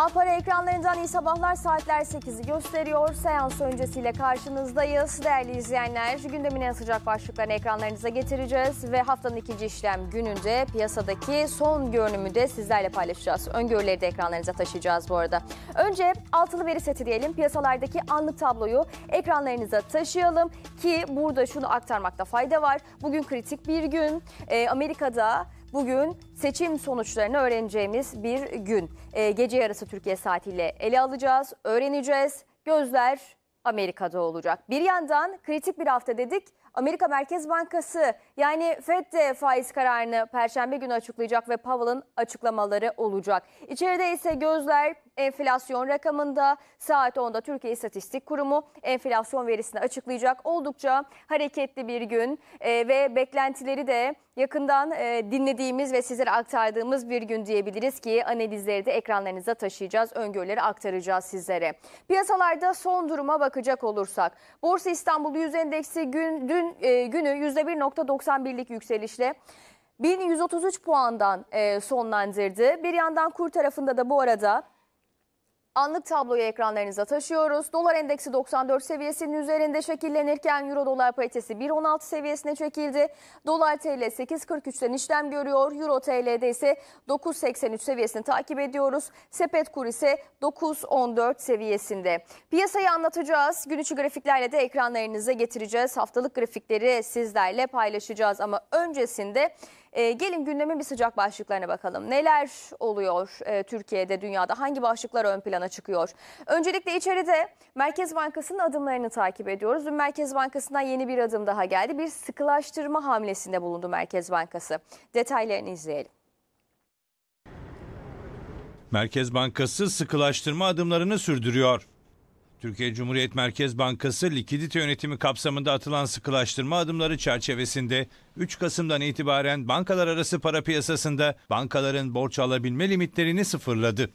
Alpara ekranlarından iyi sabahlar saatler 8'i gösteriyor. Seans öncesiyle karşınızdayız. Değerli izleyenler gündemin en sıcak başlıklarını ekranlarınıza getireceğiz. Ve haftanın ikinci işlem gününde piyasadaki son görünümü de sizlerle paylaşacağız. Öngörüleri de ekranlarınıza taşıyacağız bu arada. Önce altılı veri seti diyelim. Piyasalardaki anlık tabloyu ekranlarınıza taşıyalım. Ki burada şunu aktarmakta fayda var. Bugün kritik bir gün. Ee, Amerika'da... Bugün seçim sonuçlarını öğreneceğimiz bir gün. E, gece yarısı Türkiye saatiyle ele alacağız, öğreneceğiz. Gözler Amerika'da olacak. Bir yandan kritik bir hafta dedik. Amerika Merkez Bankası yani FED de faiz kararını perşembe günü açıklayacak ve Powell'ın açıklamaları olacak. İçeride ise gözler enflasyon rakamında saat 10'da Türkiye İstatistik Kurumu enflasyon verisini açıklayacak. Oldukça hareketli bir gün e, ve beklentileri de yakından e, dinlediğimiz ve sizlere aktardığımız bir gün diyebiliriz ki analizleri de ekranlarınıza taşıyacağız, öngörüleri aktaracağız sizlere. Piyasalarda son duruma bakacak olursak Borsa İstanbul Yüz Endeksi gün dün e, günü %1.91'lik yükselişle 1133 puandan e, sonlandırdı. Bir yandan kur tarafında da bu arada Anlık tabloyu ekranlarınıza taşıyoruz. Dolar endeksi 94 seviyesinin üzerinde şekillenirken Euro dolar paritesi 1.16 seviyesine çekildi. Dolar TL 8.43'ten işlem görüyor. Euro TL'de ise 9.83 seviyesini takip ediyoruz. Sepet kur ise 9.14 seviyesinde. Piyasayı anlatacağız. Gün içi grafiklerle de ekranlarınıza getireceğiz. Haftalık grafikleri sizlerle paylaşacağız ama öncesinde e, gelin gündemin bir sıcak başlıklarına bakalım. Neler oluyor e, Türkiye'de, dünyada? Hangi başlıklar ön plana çıkıyor? Öncelikle içeride Merkez Bankası'nın adımlarını takip ediyoruz. Dün Merkez Bankası'ndan yeni bir adım daha geldi. Bir sıkılaştırma hamlesinde bulundu Merkez Bankası. Detaylarını izleyelim. Merkez Bankası sıkılaştırma adımlarını sürdürüyor. Türkiye Cumhuriyet Merkez Bankası likidite yönetimi kapsamında atılan sıkılaştırma adımları çerçevesinde 3 Kasım'dan itibaren bankalar arası para piyasasında bankaların borç alabilme limitlerini sıfırladı.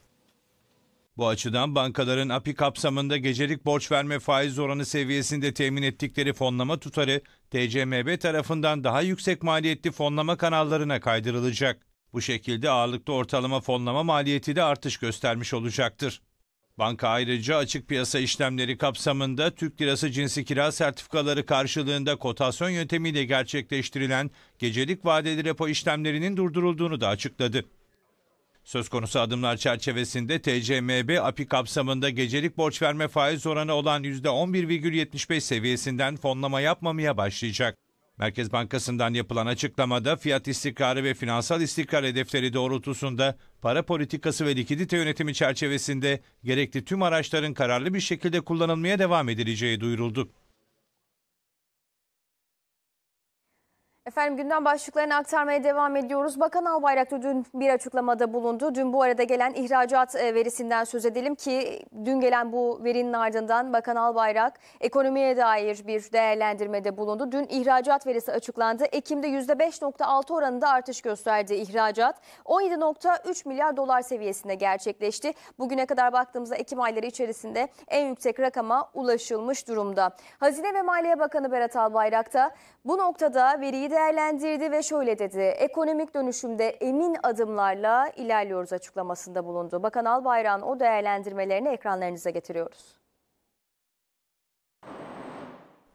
Bu açıdan bankaların API kapsamında gecelik borç verme faiz oranı seviyesinde temin ettikleri fonlama tutarı TCMB tarafından daha yüksek maliyetli fonlama kanallarına kaydırılacak. Bu şekilde ağırlıklı ortalama fonlama maliyeti de artış göstermiş olacaktır. Banka ayrıca açık piyasa işlemleri kapsamında Türk Lirası cinsi kira sertifikaları karşılığında kotasyon yöntemiyle gerçekleştirilen gecelik vadeli repo işlemlerinin durdurulduğunu da açıkladı. Söz konusu adımlar çerçevesinde TCMB API kapsamında gecelik borç verme faiz oranı olan %11,75 seviyesinden fonlama yapmamaya başlayacak. Merkez Bankası'ndan yapılan açıklamada fiyat istikrarı ve finansal istikrar hedefleri doğrultusunda para politikası ve likidite yönetimi çerçevesinde gerekli tüm araçların kararlı bir şekilde kullanılmaya devam edileceği duyuruldu. Efendim gündem başlıklarını aktarmaya devam ediyoruz. Bakan Albayraklı dün bir açıklamada bulundu. Dün bu arada gelen ihracat e, verisinden söz edelim ki dün gelen bu verinin ardından Bakan Albayrak ekonomiye dair bir değerlendirmede bulundu. Dün ihracat verisi açıklandı. Ekim'de %5.6 oranında artış gösterdi ihracat. 17.3 milyar dolar seviyesinde gerçekleşti. Bugüne kadar baktığımızda Ekim ayları içerisinde en yüksek rakama ulaşılmış durumda. Hazine ve Maliye Bakanı Berat Albayrak da bu noktada veriyi de değerlendirdi ve şöyle dedi. Ekonomik dönüşümde emin adımlarla ilerliyoruz açıklamasında bulundu. Bakan Albayrak'ın o değerlendirmelerini ekranlarınıza getiriyoruz.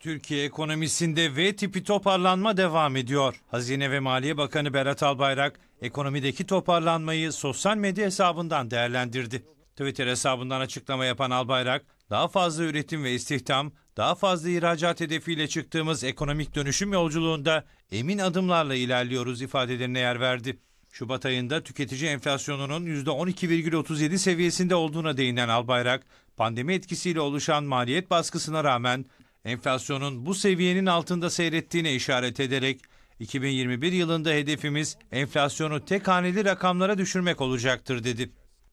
Türkiye ekonomisinde V tipi toparlanma devam ediyor. Hazine ve Maliye Bakanı Berat Albayrak ekonomideki toparlanmayı sosyal medya hesabından değerlendirdi. Twitter hesabından açıklama yapan Albayrak, daha fazla üretim ve istihdam, daha fazla ihracat hedefiyle çıktığımız ekonomik dönüşüm yolculuğunda emin adımlarla ilerliyoruz ifadelerine yer verdi. Şubat ayında tüketici enflasyonunun %12,37 seviyesinde olduğuna değinen Albayrak, pandemi etkisiyle oluşan maliyet baskısına rağmen enflasyonun bu seviyenin altında seyrettiğine işaret ederek 2021 yılında hedefimiz enflasyonu tek haneli rakamlara düşürmek olacaktır dedi.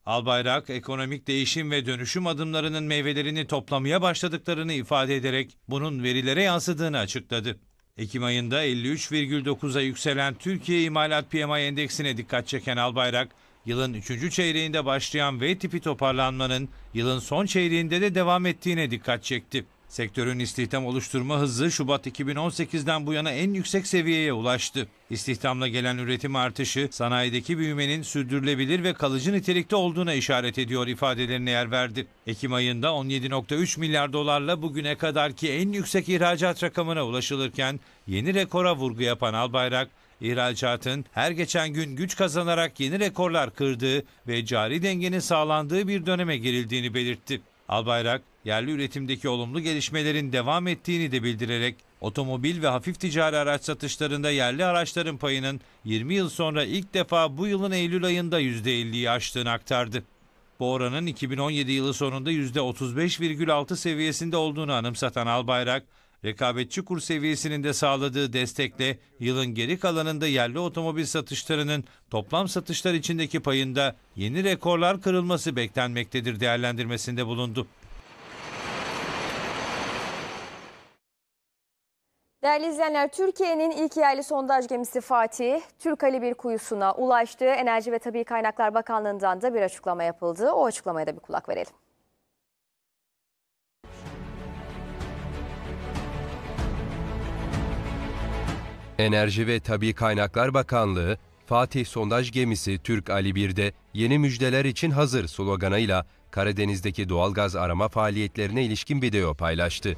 Albayrak, ekonomik değişim ve dönüşüm adımlarının meyvelerini toplamaya başladıklarını ifade ederek bunun verilere yansıdığını açıkladı. Ekim ayında 53,9'a yükselen Türkiye İmalat PMI endeksine dikkat çeken Albayrak, yılın 3. çeyreğinde başlayan V tipi toparlanmanın yılın son çeyreğinde de devam ettiğine dikkat çekti. Sektörün istihdam oluşturma hızı Şubat 2018'den bu yana en yüksek seviyeye ulaştı. İstihdamla gelen üretim artışı sanayideki büyümenin sürdürülebilir ve kalıcı nitelikte olduğuna işaret ediyor ifadelerine yer verdi. Ekim ayında 17.3 milyar dolarla bugüne kadarki en yüksek ihracat rakamına ulaşılırken yeni rekora vurgu yapan Albayrak, ihracatın her geçen gün güç kazanarak yeni rekorlar kırdığı ve cari dengenin sağlandığı bir döneme girildiğini belirtti. Albayrak, yerli üretimdeki olumlu gelişmelerin devam ettiğini de bildirerek otomobil ve hafif ticari araç satışlarında yerli araçların payının 20 yıl sonra ilk defa bu yılın Eylül ayında %50'yi aştığını aktardı. Bu oranın 2017 yılı sonunda %35,6 seviyesinde olduğunu anımsatan Albayrak, Rekabetçi kur seviyesinin de sağladığı destekle yılın geri kalanında yerli otomobil satışlarının toplam satışlar içindeki payında yeni rekorlar kırılması beklenmektedir değerlendirmesinde bulundu. Değerli izleyenler, Türkiye'nin ilk yerli sondaj gemisi Fatih, Türk Ali bir kuyusuna ulaştı. Enerji ve Tabii Kaynaklar Bakanlığı'ndan da bir açıklama yapıldı. O açıklamaya da bir kulak verelim. Enerji ve Tabi Kaynaklar Bakanlığı, Fatih Sondaj Gemisi Türk Ali 1'de yeni müjdeler için hazır sloganıyla Karadeniz'deki doğalgaz arama faaliyetlerine ilişkin video paylaştı.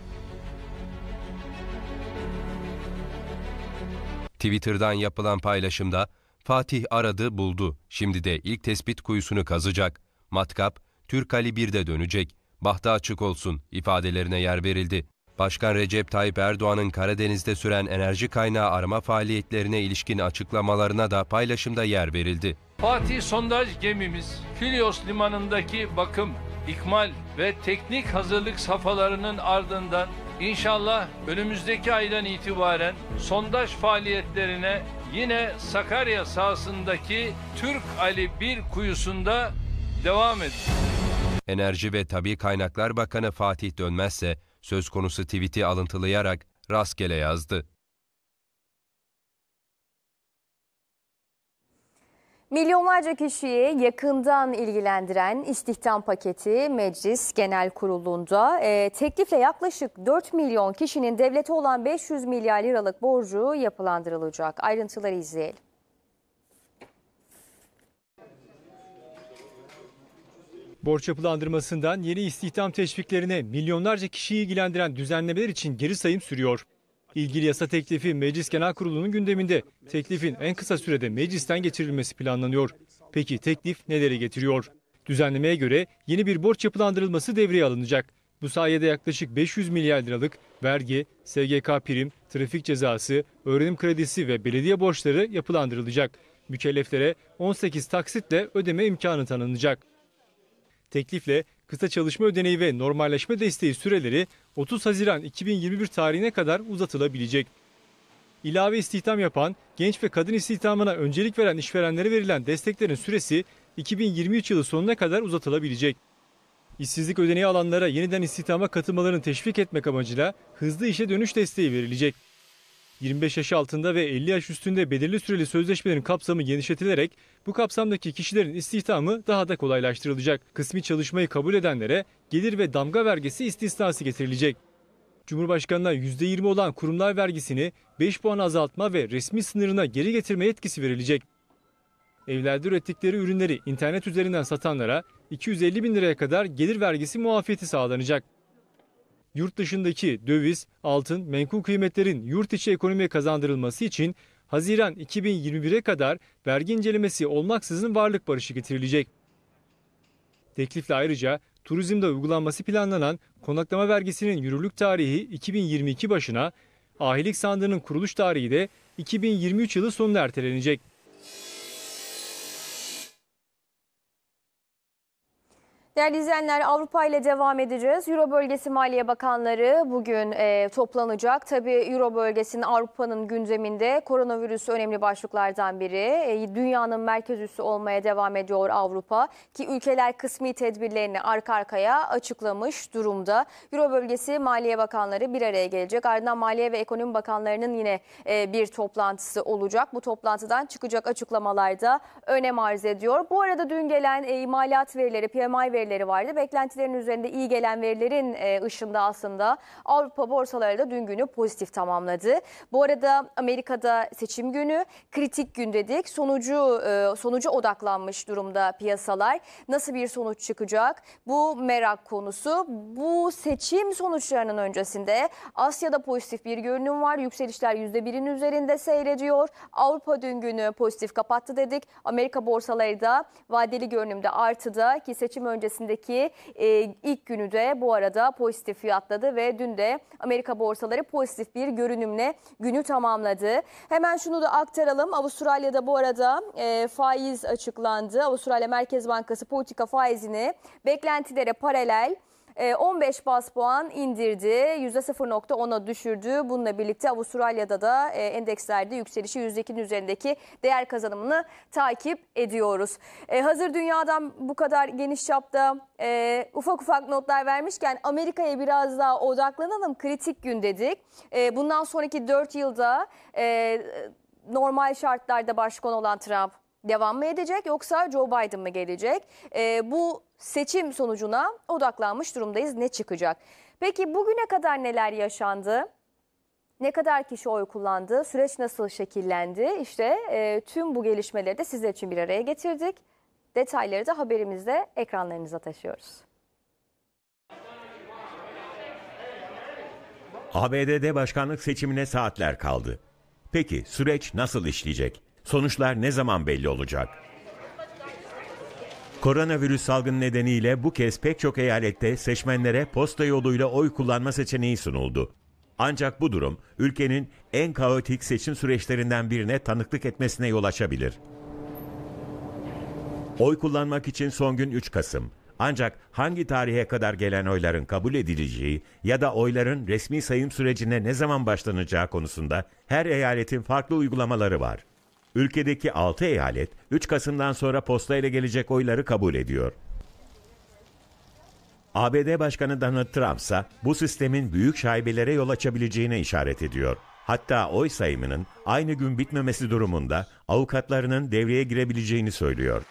Twitter'dan yapılan paylaşımda Fatih aradı buldu, şimdi de ilk tespit kuyusunu kazacak, matkap Türk Ali 1'de dönecek, bahtı açık olsun ifadelerine yer verildi. Başkan Recep Tayyip Erdoğan'ın Karadeniz'de süren enerji kaynağı arama faaliyetlerine ilişkin açıklamalarına da paylaşımda yer verildi. Fatih sondaj gemimiz Filios limanındaki bakım, ikmal ve teknik hazırlık safhalarının ardından inşallah önümüzdeki aydan itibaren sondaj faaliyetlerine yine Sakarya sahasındaki Türk Ali 1 kuyusunda devam edecek. Enerji ve Tabi Kaynaklar Bakanı Fatih Dönmezse söz konusu tweet'i alıntılayarak rastgele yazdı. Milyonlarca kişiyi yakından ilgilendiren istihdam paketi Meclis Genel Kurulu'nda e, teklifle yaklaşık 4 milyon kişinin devlete olan 500 milyar liralık borcu yapılandırılacak. Ayrıntıları izleyelim. Borç yapılandırmasından yeni istihdam teşviklerine milyonlarca kişiyi ilgilendiren düzenlemeler için geri sayım sürüyor. İlgili yasa teklifi Meclis Genel Kurulu'nun gündeminde. Teklifin en kısa sürede meclisten geçirilmesi planlanıyor. Peki teklif neleri getiriyor? Düzenlemeye göre yeni bir borç yapılandırılması devreye alınacak. Bu sayede yaklaşık 500 milyar liralık vergi, SGK prim, trafik cezası, öğrenim kredisi ve belediye borçları yapılandırılacak. Mükelleflere 18 taksitle ödeme imkanı tanınacak. Teklifle kısa çalışma ödeneği ve normalleşme desteği süreleri 30 Haziran 2021 tarihine kadar uzatılabilecek. İlave istihdam yapan, genç ve kadın istihdamına öncelik veren işverenlere verilen desteklerin süresi 2023 yılı sonuna kadar uzatılabilecek. İşsizlik ödeneği alanlara yeniden istihdama katılmalarını teşvik etmek amacıyla hızlı işe dönüş desteği verilecek. 25 yaş altında ve 50 yaş üstünde belirli süreli sözleşmelerin kapsamı genişletilerek bu kapsamdaki kişilerin istihdamı daha da kolaylaştırılacak. Kısmi çalışmayı kabul edenlere gelir ve damga vergisi istisnası getirilecek. Cumhurbaşkanına %20 olan kurumlar vergisini 5 puan azaltma ve resmi sınırına geri getirme yetkisi verilecek. Evlerde ürettikleri ürünleri internet üzerinden satanlara 250 bin liraya kadar gelir vergisi muafiyeti sağlanacak yurt dışındaki döviz, altın, menkul kıymetlerin yurt içi ekonomiye kazandırılması için Haziran 2021'e kadar vergi incelemesi olmaksızın varlık barışı getirilecek. Teklifle ayrıca turizmde uygulanması planlanan konaklama vergisinin yürürlük tarihi 2022 başına, ahilik sandığının kuruluş tarihi de 2023 yılı sonuna ertelenecek. Değerli izleyenler Avrupa ile devam edeceğiz. Euro bölgesi Maliye Bakanları bugün e, toplanacak. Tabii Euro bölgesinin Avrupa'nın gündeminde koronavirüs önemli başlıklardan biri. E, dünyanın merkez üssü olmaya devam ediyor Avrupa ki ülkeler kısmi tedbirlerini arka arkaya açıklamış durumda. Euro bölgesi Maliye Bakanları bir araya gelecek. Ardından Maliye ve Ekonomi Bakanlarının yine e, bir toplantısı olacak. Bu toplantıdan çıkacak açıklamalarda önem arz ediyor. Bu arada dün gelen e, imalat verileri, PMI verileri verileri vardı. Beklentilerin üzerinde iyi gelen verilerin e, ışığında aslında Avrupa borsaları da dün günü pozitif tamamladı. Bu arada Amerika'da seçim günü kritik gün dedik. Sonucu e, sonucu odaklanmış durumda piyasalar. Nasıl bir sonuç çıkacak? Bu merak konusu. Bu seçim sonuçlarının öncesinde Asya'da pozitif bir görünüm var. Yükselişler %1'in üzerinde seyrediyor. Avrupa dün günü pozitif kapattı dedik. Amerika borsaları da vadeli görünümde artıda ki seçim öncesi Müzesi'ndeki e, ilk günü de bu arada pozitif fiyatladı ve dün de Amerika borsaları pozitif bir görünümle günü tamamladı. Hemen şunu da aktaralım. Avustralya'da bu arada e, faiz açıklandı. Avustralya Merkez Bankası politika faizini beklentilere paralel 15 ee, bas puan indirdi. %0.10'a düşürdü. Bununla birlikte Avustralya'da da e, endekslerde yükselişi %2'nin üzerindeki değer kazanımını takip ediyoruz. E, hazır dünyadan bu kadar geniş çapta e, ufak ufak notlar vermişken Amerika'ya biraz daha odaklanalım. Kritik gün dedik. Bundan sonraki 4 yılda normal şartlarda başkan olan Trump devam mı edecek yoksa Joe Biden mı gelecek? E, bu seçim sonucuna odaklanmış durumdayız. Ne çıkacak? Peki bugüne kadar neler yaşandı? Ne kadar kişi oy kullandı? Süreç nasıl şekillendi? İşte e, tüm bu gelişmeleri de sizler için bir araya getirdik. Detayları da haberimizde ekranlarınıza taşıyoruz. ABD'de başkanlık seçimine saatler kaldı. Peki süreç nasıl işleyecek? Sonuçlar ne zaman belli olacak? Koronavirüs salgını nedeniyle bu kez pek çok eyalette seçmenlere posta yoluyla oy kullanma seçeneği sunuldu. Ancak bu durum ülkenin en kaotik seçim süreçlerinden birine tanıklık etmesine yol açabilir. Oy kullanmak için son gün 3 Kasım. Ancak hangi tarihe kadar gelen oyların kabul edileceği ya da oyların resmi sayım sürecine ne zaman başlanacağı konusunda her eyaletin farklı uygulamaları var. Ülkedeki 6 eyalet 3 Kasım'dan sonra postayla gelecek oyları kabul ediyor. ABD Başkanı Donald Trump ise bu sistemin büyük şaibelere yol açabileceğine işaret ediyor. Hatta oy sayımının aynı gün bitmemesi durumunda avukatlarının devreye girebileceğini söylüyor.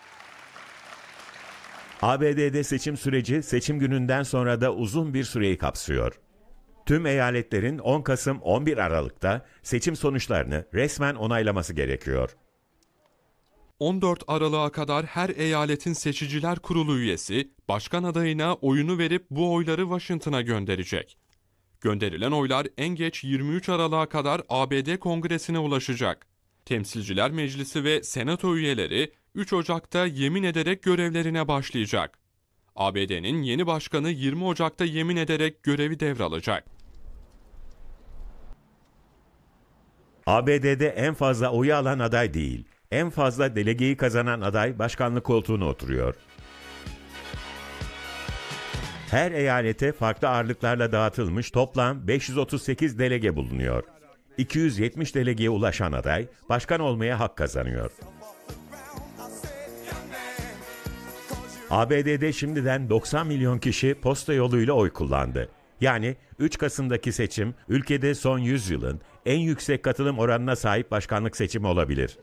ABD'de seçim süreci seçim gününden sonra da uzun bir süreyi kapsıyor tüm eyaletlerin 10 Kasım 11 Aralık'ta seçim sonuçlarını resmen onaylaması gerekiyor. 14 Aralık'a kadar her eyaletin seçiciler kurulu üyesi başkan adayına oyunu verip bu oyları Washington'a gönderecek. Gönderilen oylar en geç 23 Aralık'a kadar ABD Kongresi'ne ulaşacak. Temsilciler Meclisi ve Senato üyeleri 3 Ocak'ta yemin ederek görevlerine başlayacak. ABD'nin yeni başkanı 20 Ocak'ta yemin ederek görevi devralacak. ABD'de en fazla oyu alan aday değil, en fazla delegeyi kazanan aday başkanlık koltuğuna oturuyor. Her eyalete farklı ağırlıklarla dağıtılmış toplam 538 delege bulunuyor. 270 delegeye ulaşan aday başkan olmaya hak kazanıyor. ABD'de şimdiden 90 milyon kişi posta yoluyla oy kullandı. Yani 3 Kasım'daki seçim ülkede son 100 yılın en yüksek katılım oranına sahip başkanlık seçimi olabilir.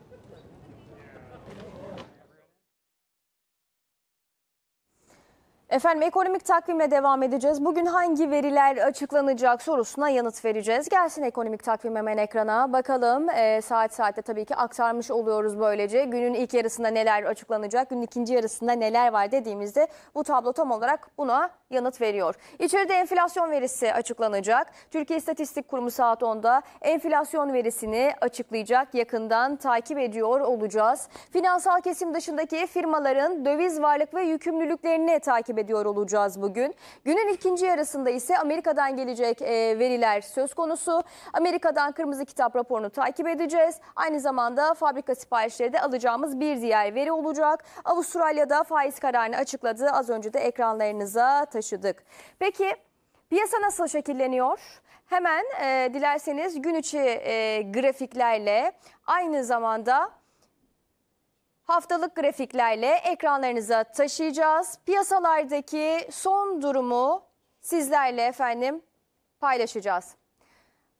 Efendim ekonomik takvimle devam edeceğiz. Bugün hangi veriler açıklanacak sorusuna yanıt vereceğiz. Gelsin ekonomik takvim hemen ekrana. Bakalım e, saat saatte tabii ki aktarmış oluyoruz böylece. Günün ilk yarısında neler açıklanacak, günün ikinci yarısında neler var dediğimizde bu tablo tam olarak buna yanıt veriyor. İçeride enflasyon verisi açıklanacak. Türkiye İstatistik Kurumu saat 10'da enflasyon verisini açıklayacak. Yakından takip ediyor olacağız. Finansal kesim dışındaki firmaların döviz varlık ve yükümlülüklerini takip edeceğiz ediyor olacağız bugün. Günün ikinci yarısında ise Amerika'dan gelecek e, veriler söz konusu. Amerika'dan kırmızı kitap raporunu takip edeceğiz. Aynı zamanda fabrika siparişleri de alacağımız bir diğer veri olacak. Avustralya'da faiz kararını açıkladı. Az önce de ekranlarınıza taşıdık. Peki piyasa nasıl şekilleniyor? Hemen e, dilerseniz gün içi e, grafiklerle aynı zamanda Haftalık grafiklerle ekranlarınıza taşıyacağız. Piyasalardaki son durumu sizlerle efendim paylaşacağız.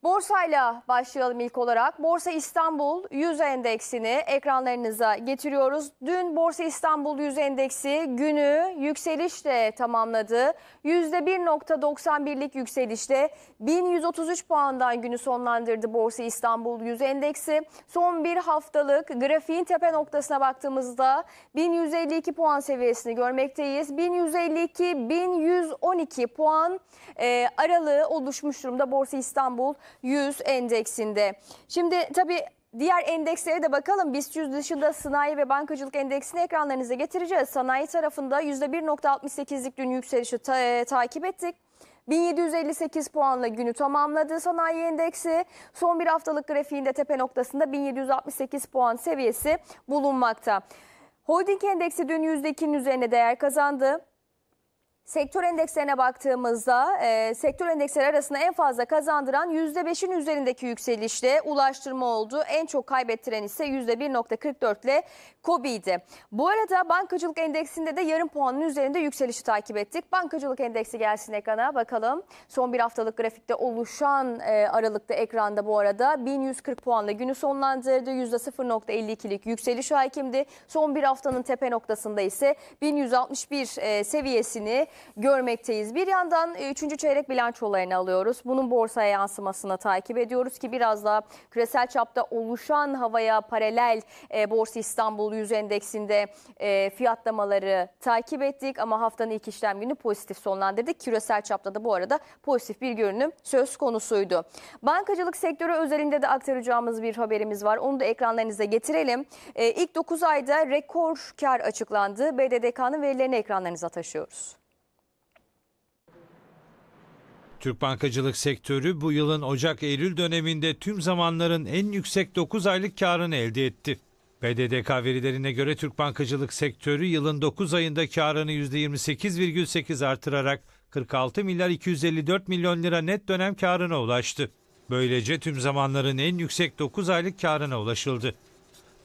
Borsayla başlayalım ilk olarak. Borsa İstanbul 100 endeksini ekranlarınıza getiriyoruz. Dün Borsa İstanbul 100 endeksi günü yükselişle tamamladı. %1.91'lik yükselişle 1133 puandan günü sonlandırdı Borsa İstanbul 100 endeksi. Son bir haftalık grafiğin tepe noktasına baktığımızda 1152 puan seviyesini görmekteyiz. 1152-1112 puan e, aralığı oluşmuş durumda Borsa İstanbul. 100 endeksinde. Şimdi tabii Diğer endekslere de bakalım. BIST 100 dışında sanayi ve bankacılık endeksini ekranlarınıza getireceğiz. Sanayi tarafında %1.68'lik dün yükselişi ta e, takip ettik. 1758 puanla günü tamamladı sanayi endeksi. Son bir haftalık grafiğinde tepe noktasında 1768 puan seviyesi bulunmakta. Holding endeksi dün %2'nin üzerine değer kazandı. Sektör endekslerine baktığımızda e, sektör endeksleri arasında en fazla kazandıran %5'in üzerindeki yükselişle ulaştırma oldu. En çok kaybettiren ise %1.44 ile KOBİ'ydi. Bu arada bankacılık endeksinde de yarım puanın üzerinde yükselişi takip ettik. Bankacılık endeksi gelsin ekrana bakalım. Son bir haftalık grafikte oluşan e, aralıkta ekranda bu arada 1140 puanla günü sonlandırdı. %0.52'lik yükseliş hakimdi. Son bir haftanın tepe noktasında ise 1161 e, seviyesini görmekteyiz. Bir yandan 3. E, çeyrek bilançolarını alıyoruz. Bunun borsaya yansımasını takip ediyoruz ki biraz daha küresel çapta oluşan havaya paralel e, Borsa İstanbul Anadolu Yüz Endeksinde e, fiyatlamaları takip ettik ama haftanın ilk işlem günü pozitif sonlandırdık. Küresel çapta da bu arada pozitif bir görünüm söz konusuydu. Bankacılık sektörü özelinde de aktaracağımız bir haberimiz var. Onu da ekranlarınıza getirelim. E, ilk 9 ayda rekor kar açıklandı. BDDK'nın verilerini ekranlarınıza taşıyoruz. Türk bankacılık sektörü bu yılın Ocak-Eylül döneminde tüm zamanların en yüksek 9 aylık karını elde etti. BDDK verilerine göre Türk bankacılık sektörü yılın 9 ayında karını %28,8 artırarak 46 milyar 254 milyon lira net dönem karına ulaştı. Böylece tüm zamanların en yüksek 9 aylık karına ulaşıldı.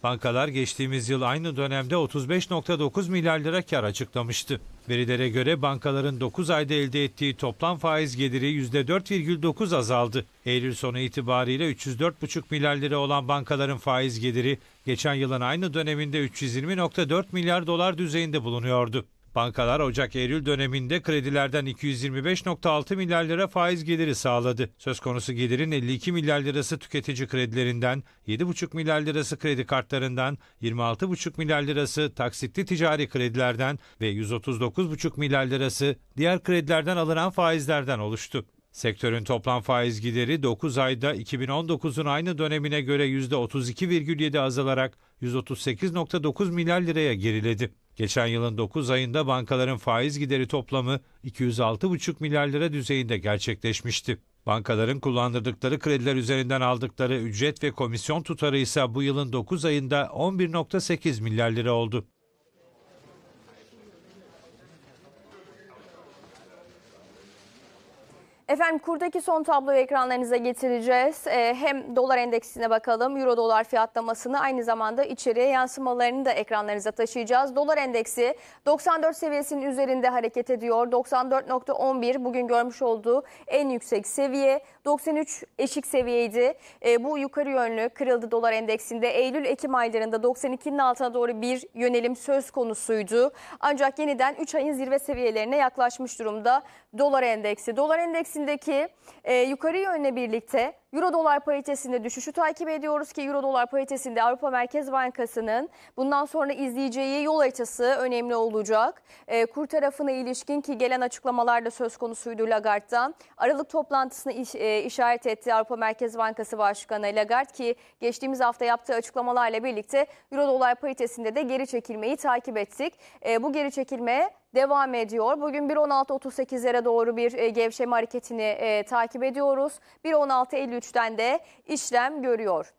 Bankalar geçtiğimiz yıl aynı dönemde 35.9 milyar lira kar açıklamıştı. Verilere göre bankaların 9 ayda elde ettiği toplam faiz geliri %4,9 azaldı. Eylül sonu itibariyle 304,5 milyar lira olan bankaların faiz geliri geçen yılın aynı döneminde 320.4 milyar dolar düzeyinde bulunuyordu. Bankalar Ocak-Eylül döneminde kredilerden 225.6 milyar lira faiz geliri sağladı. Söz konusu gelirin 52 milyar lirası tüketici kredilerinden, 7,5 milyar lirası kredi kartlarından, 26,5 milyar lirası taksitli ticari kredilerden ve 139,5 milyar lirası diğer kredilerden alınan faizlerden oluştu. Sektörün toplam faiz gideri 9 ayda 2019'un aynı dönemine göre %32,7 azalarak 138.9 milyar liraya geriledi. Geçen yılın 9 ayında bankaların faiz gideri toplamı 206,5 milyar lira düzeyinde gerçekleşmişti. Bankaların kullandırdıkları krediler üzerinden aldıkları ücret ve komisyon tutarı ise bu yılın 9 ayında 11.8 milyar lira oldu. Efendim kurdaki son tabloyu ekranlarınıza getireceğiz. Ee, hem dolar endeksine bakalım, euro dolar fiyatlamasını aynı zamanda içeriye yansımalarını da ekranlarınıza taşıyacağız. Dolar endeksi 94 seviyesinin üzerinde hareket ediyor. 94.11 bugün görmüş olduğu en yüksek seviye. 93 eşik seviyeydi. Ee, bu yukarı yönlü kırıldı dolar endeksinde. Eylül-Ekim aylarında 92'nin altına doğru bir yönelim söz konusuydu. Ancak yeniden 3 ayın zirve seviyelerine yaklaşmış durumda dolar endeksi. Dolar endeksi paritesindeki e, yukarı yönle birlikte Euro dolar paritesinde düşüşü takip ediyoruz ki Euro dolar paritesinde Avrupa Merkez Bankası'nın bundan sonra izleyeceği yol haritası önemli olacak. E, kur tarafına ilişkin ki gelen açıklamalarda söz konusuydu Lagarde'dan. Aralık toplantısını iş, e, işaret etti Avrupa Merkez Bankası Başkanı Lagarde ki geçtiğimiz hafta yaptığı açıklamalarla birlikte Euro dolar paritesinde de geri çekilmeyi takip ettik. E, bu geri çekilme devam ediyor. Bugün 1.16.38'lere doğru bir e, gevşeme hareketini e, takip ediyoruz. 1.16.53'ten de işlem görüyor.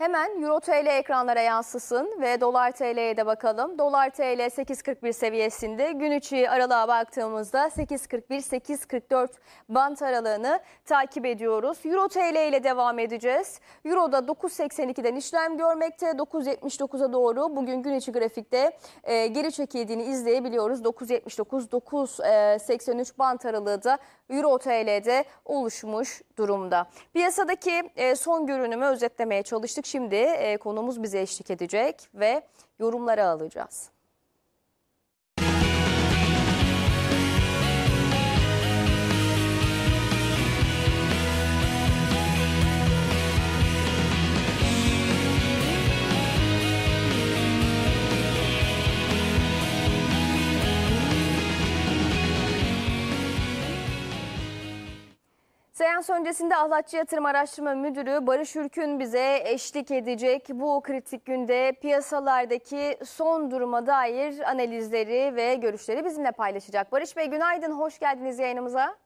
Hemen Euro TL ekranlara yansısın ve Dolar TL'ye de bakalım. Dolar TL 8.41 seviyesinde gün içi aralığa baktığımızda 8.41-8.44 bant aralığını takip ediyoruz. Euro TL ile devam edeceğiz. Euro'da 9.82'den işlem görmekte 9.79'a doğru bugün gün içi grafikte e, geri çekildiğini izleyebiliyoruz. 9.79-9.83 bant aralığı da Euro TL'de oluşmuş durumda. Piyasadaki e, son görünümü özetlemeye çalıştık. Şimdi e, konuğumuz bize eşlik edecek ve yorumları alacağız. Seans öncesinde Ahlatçı Yatırım Araştırma Müdürü Barış Ürkün bize eşlik edecek. Bu kritik günde piyasalardaki son duruma dair analizleri ve görüşleri bizimle paylaşacak. Barış Bey günaydın, hoş geldiniz yayınımıza.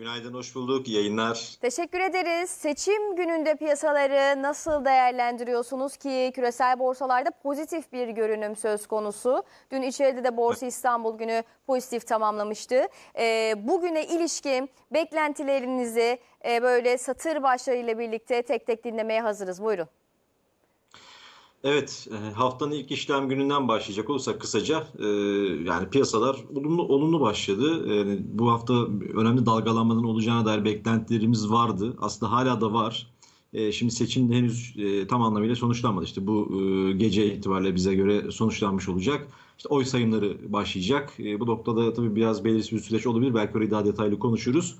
Günaydın, hoş bulduk. Yayınlar. Teşekkür ederiz. Seçim gününde piyasaları nasıl değerlendiriyorsunuz ki küresel borsalarda pozitif bir görünüm söz konusu. Dün içeride de Borsa İstanbul günü pozitif tamamlamıştı. E, bugüne ilişkin beklentilerinizi e, böyle satır başlarıyla birlikte tek tek dinlemeye hazırız. Buyurun. Evet, e, haftanın ilk işlem gününden başlayacak olursak kısaca e, yani piyasalar olumlu olumlu başladı. Yani e, bu hafta önemli dalgalanmanın olacağına dair beklentilerimiz vardı. Aslında hala da var. şimdi seçim de henüz tam anlamıyla sonuçlanmadı. İşte bu gece itibariyle bize göre sonuçlanmış olacak. İşte oy sayımları başlayacak. bu noktada tabii biraz belirsiz bir süreç olabilir. Belki orayı daha detaylı konuşuruz.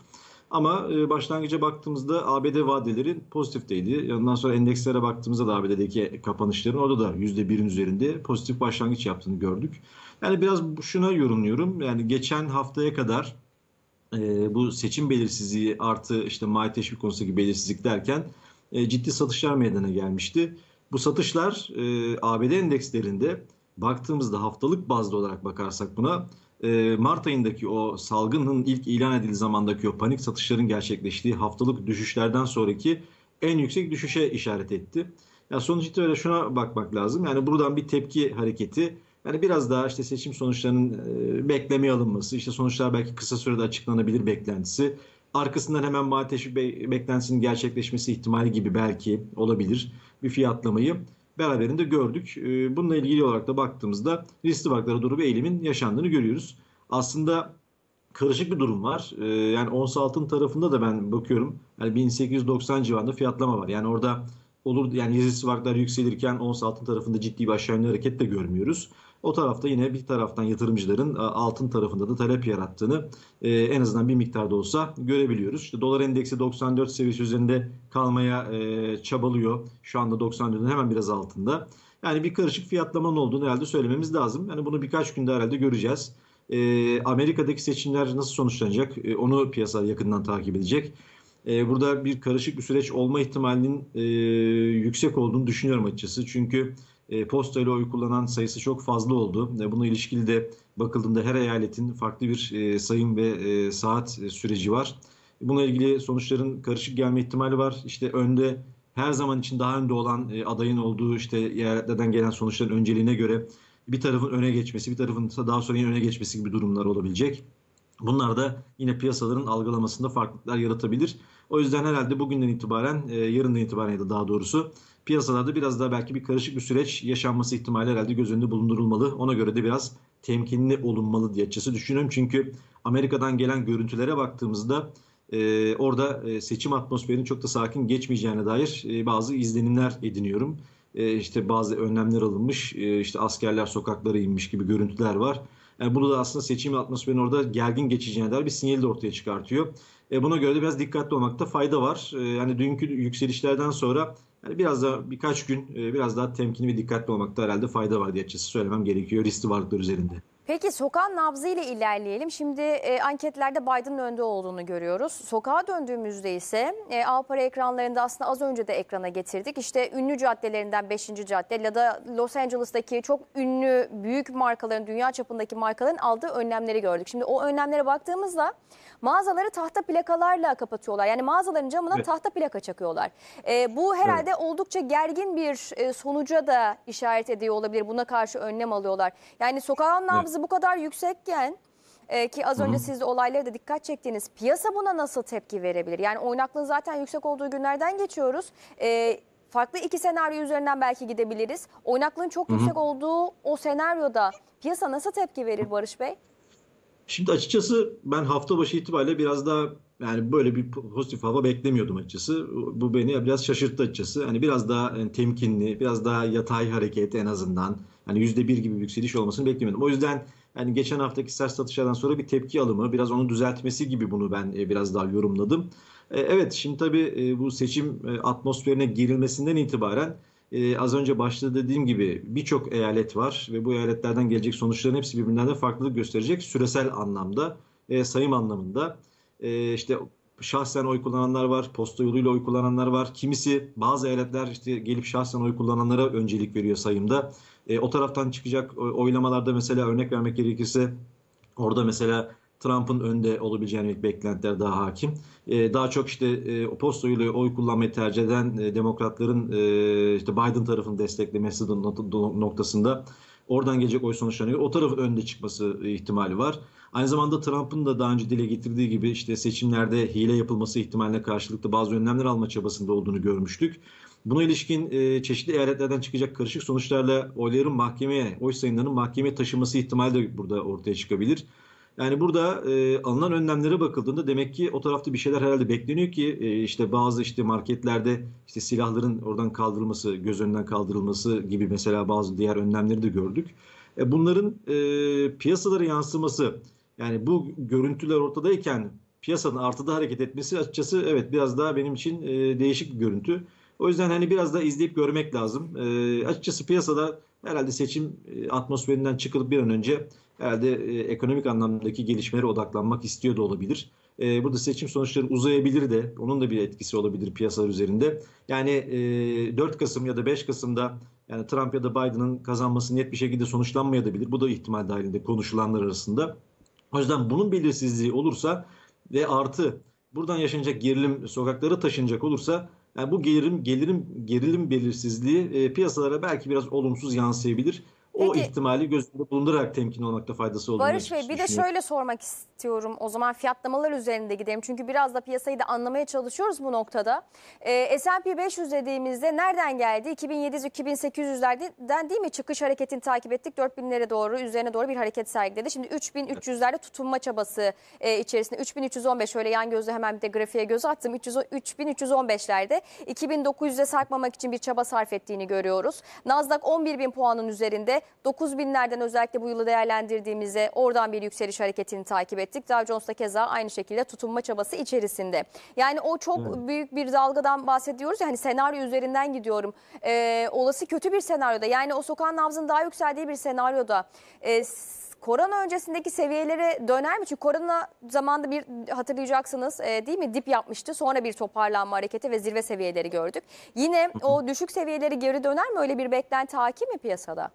Ama e, başlangıca baktığımızda ABD vadeleri pozitifteydi. Yandan sonra endekslere baktığımızda da ABD'deki kapanışların orada da %1'in üzerinde pozitif başlangıç yaptığını gördük. Yani biraz şuna yorumluyorum. Yani geçen haftaya kadar e, bu seçim belirsizliği artı işte mali teşvik konusundaki belirsizlik derken e, ciddi satışlar meydana gelmişti. Bu satışlar e, ABD endekslerinde baktığımızda haftalık bazlı olarak bakarsak buna ee, Mart ayındaki o salgının ilk ilan edildiği zamandaki o panik satışların gerçekleştiği haftalık düşüşlerden sonraki en yüksek düşüşe işaret etti. Ya sonuç itibariyle şuna bakmak lazım. Yani buradan bir tepki hareketi yani biraz daha işte seçim sonuçlarının e, beklemeye alınması, işte sonuçlar belki kısa sürede açıklanabilir beklentisi, arkasından hemen maateşi beklentisinin gerçekleşmesi ihtimali gibi belki olabilir bir fiyatlamayı beraberinde gördük. Ee, bununla ilgili olarak da baktığımızda riskli varlıklara doğru bir eğilimin yaşandığını görüyoruz. Aslında karışık bir durum var. Ee, yani ons altın tarafında da ben bakıyorum. Yani 1890 civarında fiyatlama var. Yani orada olur yani riskli varlıklar yükselirken ons altın tarafında ciddi bir aşağı yönlü hareket de görmüyoruz. O tarafta yine bir taraftan yatırımcıların altın tarafında da talep yarattığını e, en azından bir miktarda olsa görebiliyoruz. İşte dolar endeksi 94 seviyesi üzerinde kalmaya e, çabalıyor. Şu anda 94'ün hemen biraz altında. Yani bir karışık fiyatlamanın olduğunu herhalde söylememiz lazım. Yani bunu birkaç günde herhalde göreceğiz. E, Amerika'daki seçimler nasıl sonuçlanacak onu piyasa yakından takip edecek. burada bir karışık bir süreç olma ihtimalinin yüksek olduğunu düşünüyorum açıkçası. Çünkü e, postayla oy kullanan sayısı çok fazla oldu. E, buna ilişkili de bakıldığında her eyaletin farklı bir e, sayım ve e, saat e, süreci var. Buna ilgili sonuçların karışık gelme ihtimali var. İşte önde her zaman için daha önde olan adayın olduğu işte eyaletlerden gelen sonuçların önceliğine göre bir tarafın öne geçmesi, bir tarafın daha sonra yine öne geçmesi gibi durumlar olabilecek. Bunlar da yine piyasaların algılamasında farklılıklar yaratabilir. O yüzden herhalde bugünden itibaren, e, yarından itibaren ya da daha doğrusu piyasalarda biraz daha belki bir karışık bir süreç yaşanması ihtimali herhalde göz önünde bulundurulmalı. Ona göre de biraz temkinli olunmalı diye açısı düşünüyorum. Çünkü Amerika'dan gelen görüntülere baktığımızda e, orada e, seçim atmosferinin çok da sakin geçmeyeceğine dair bazı izlenimler ediniyorum. İşte bazı önlemler alınmış, işte askerler sokaklara inmiş gibi görüntüler var. E, bunu da aslında seçim atmosferin orada gergin geçeceğine dair bir sinyali de ortaya çıkartıyor. E, buna göre de biraz dikkatli olmakta fayda var. E, yani dünkü yükselişlerden sonra yani biraz daha birkaç gün e, biraz daha temkinli ve dikkatli olmakta herhalde fayda var diye açısı söylemem gerekiyor riskli varlıklar üzerinde. Peki sokağın nabzı ile ilerleyelim. Şimdi e, anketlerde Biden'ın önde olduğunu görüyoruz. Sokağa döndüğümüzde ise e, Avrupa ekranlarında aslında az önce de ekrana getirdik. İşte ünlü caddelerinden 5. cadde ya da Los Angeles'taki çok ünlü büyük markaların, dünya çapındaki markaların aldığı önlemleri gördük. Şimdi o önlemlere baktığımızda mağazaları tahta plakalarla kapatıyorlar. Yani mağazaların camına evet. tahta plaka çakıyorlar. E, bu herhalde evet. oldukça gergin bir e, sonuca da işaret ediyor olabilir. Buna karşı önlem alıyorlar. Yani sokağın nabzı evet bu kadar yüksekken e, ki az önce Hı. siz de olaylara da dikkat çektiğiniz piyasa buna nasıl tepki verebilir? Yani oynaklığın zaten yüksek olduğu günlerden geçiyoruz. E, farklı iki senaryo üzerinden belki gidebiliriz. Oynaklığın çok Hı. yüksek olduğu o senaryoda piyasa nasıl tepki verir Barış Bey? Şimdi açıkçası ben hafta başı itibariyle biraz daha yani böyle bir pozitif hava beklemiyordum açıkçası. Bu beni biraz şaşırttı açıkçası. Hani biraz daha e, temkinli, biraz daha yatay hareket en azından hani bir gibi bir yükseliş olmasını beklemiyordum. O yüzden yani geçen haftaki sert satışlardan sonra bir tepki alımı, biraz onu düzeltmesi gibi bunu ben e, biraz daha yorumladım. E, evet şimdi tabii e, bu seçim atmosferine girilmesinden itibaren az önce başta dediğim gibi birçok eyalet var ve bu eyaletlerden gelecek sonuçların hepsi birbirinden de farklılık gösterecek süresel anlamda, sayım anlamında. işte şahsen oy kullananlar var, posta yoluyla oy kullananlar var. Kimisi bazı eyaletler işte gelip şahsen oy kullananlara öncelik veriyor sayımda. E, o taraftan çıkacak e, oylamalarda mesela örnek vermek gerekirse orada mesela Trump'ın önde olabileceğine yönelik beklentiler daha hakim. Ee, daha çok işte e, postoyla oy kullanmayı tercih eden e, demokratların e, işte Biden tarafını desteklemesi noktasında oradan gelecek oy sonuçlarına göre o taraf önde çıkması ihtimali var. Aynı zamanda Trump'ın da daha önce dile getirdiği gibi işte seçimlerde hile yapılması ihtimaline karşılıklı bazı önlemler alma çabasında olduğunu görmüştük. Buna ilişkin e, çeşitli eyaletlerden çıkacak karışık sonuçlarla oyların mahkemeye, oy sayımlarının mahkemeye taşıması ihtimali de burada ortaya çıkabilir. Yani burada e, alınan önlemlere bakıldığında demek ki o tarafta bir şeyler herhalde bekleniyor ki e, işte bazı işte marketlerde işte silahların oradan kaldırılması, göz önünden kaldırılması gibi mesela bazı diğer önlemleri de gördük. E, bunların e, piyasalara yansıması yani bu görüntüler ortadayken piyasanın artıda hareket etmesi açıkçası evet biraz daha benim için e, değişik bir görüntü. O yüzden hani biraz da izleyip görmek lazım. E, açıkçası piyasada herhalde seçim e, atmosferinden çıkılıp bir an önce herhalde e, ekonomik anlamdaki gelişmelere odaklanmak istiyor da olabilir. E, burada seçim sonuçları uzayabilir de onun da bir etkisi olabilir piyasalar üzerinde. Yani e, 4 Kasım ya da 5 Kasım'da yani Trump ya da Biden'ın kazanması net bir şekilde sonuçlanmayabilir. Bu da ihtimal dahilinde konuşulanlar arasında. O yüzden bunun belirsizliği olursa ve artı buradan yaşanacak gerilim sokaklara taşınacak olursa yani bu gelirim gelirim gerilim belirsizliği e, piyasalara belki biraz olumsuz yansıyabilir o ihtimali gözünde bulundurarak temkin olmakta faydası olduğunu Barış Bey bir de şöyle sormak istiyorum. O zaman fiyatlamalar üzerinde gidelim. Çünkü biraz da piyasayı da anlamaya çalışıyoruz bu noktada. Ee, S&P 500 dediğimizde nereden geldi? 2700-2800'lerden değil mi? Çıkış hareketini takip ettik. 4000'lere doğru üzerine doğru bir hareket sergiledi. Şimdi 3300'lerde tutunma çabası e, içerisinde. 3315 şöyle yan gözle hemen bir de grafiğe göz attım. 3315'lerde 2900'e sarkmamak için bir çaba sarf ettiğini görüyoruz. Nasdaq 11.000 puanın üzerinde de 9 binlerden özellikle bu yılı değerlendirdiğimizde oradan bir yükseliş hareketini takip ettik. Dow Jones da keza aynı şekilde tutunma çabası içerisinde. Yani o çok evet. büyük bir dalgadan bahsediyoruz. Yani senaryo üzerinden gidiyorum. Ee, olası kötü bir senaryoda yani o sokağın nabzının daha yükseldiği bir senaryoda e, korona öncesindeki seviyelere döner mi? Çünkü korona zamanında bir hatırlayacaksınız e, değil mi? Dip yapmıştı. Sonra bir toparlanma hareketi ve zirve seviyeleri gördük. Yine o düşük seviyeleri geri döner mi? Öyle bir beklenti hakim mi piyasada?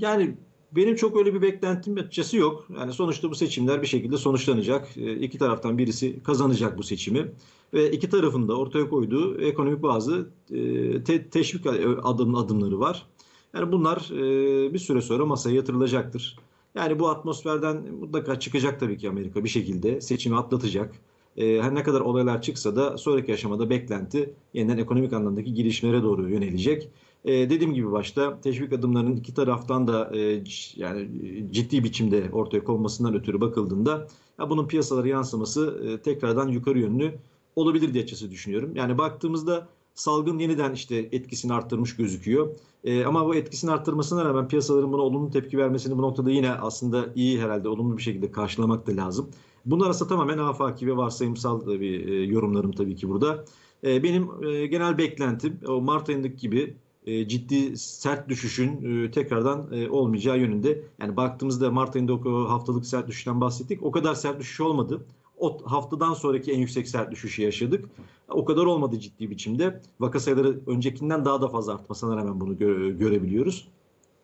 Yani benim çok öyle bir beklentim açıkçası yok. Yani sonuçta bu seçimler bir şekilde sonuçlanacak. E, iki taraftan birisi kazanacak bu seçimi. Ve iki tarafında ortaya koyduğu ekonomik bazı e, te, teşvik adım, adımları var. Yani bunlar e, bir süre sonra masaya yatırılacaktır. Yani bu atmosferden mutlaka çıkacak tabii ki Amerika bir şekilde seçimi atlatacak. E, her ne kadar olaylar çıksa da sonraki aşamada beklenti yeniden ekonomik anlamdaki girişimlere doğru yönelecek. E, dediğim gibi başta teşvik adımlarının iki taraftan da e, yani e, ciddi biçimde ortaya konmasından ötürü bakıldığında ya bunun piyasalara yansıması e, tekrardan yukarı yönlü olabilir diye açısı düşünüyorum. Yani baktığımızda salgın yeniden işte etkisini arttırmış gözüküyor. E, ama bu etkisini arttırmasına rağmen piyasaların buna olumlu tepki vermesini bu noktada yine aslında iyi herhalde olumlu bir şekilde karşılamak da lazım. Bunlar aslında tamamen afaki ve varsayımsal bir e, yorumlarım tabii ki burada. E, benim e, genel beklentim o Mart ayındaki gibi e, ciddi sert düşüşün e, tekrardan e, olmayacağı yönünde. Yani baktığımızda Mart ayında o haftalık sert düşüşten bahsettik. O kadar sert düşüş olmadı. O haftadan sonraki en yüksek sert düşüşü yaşadık. O kadar olmadı ciddi biçimde. Vaka sayıları öncekinden daha da fazla artmasına rağmen bunu gö- görebiliyoruz.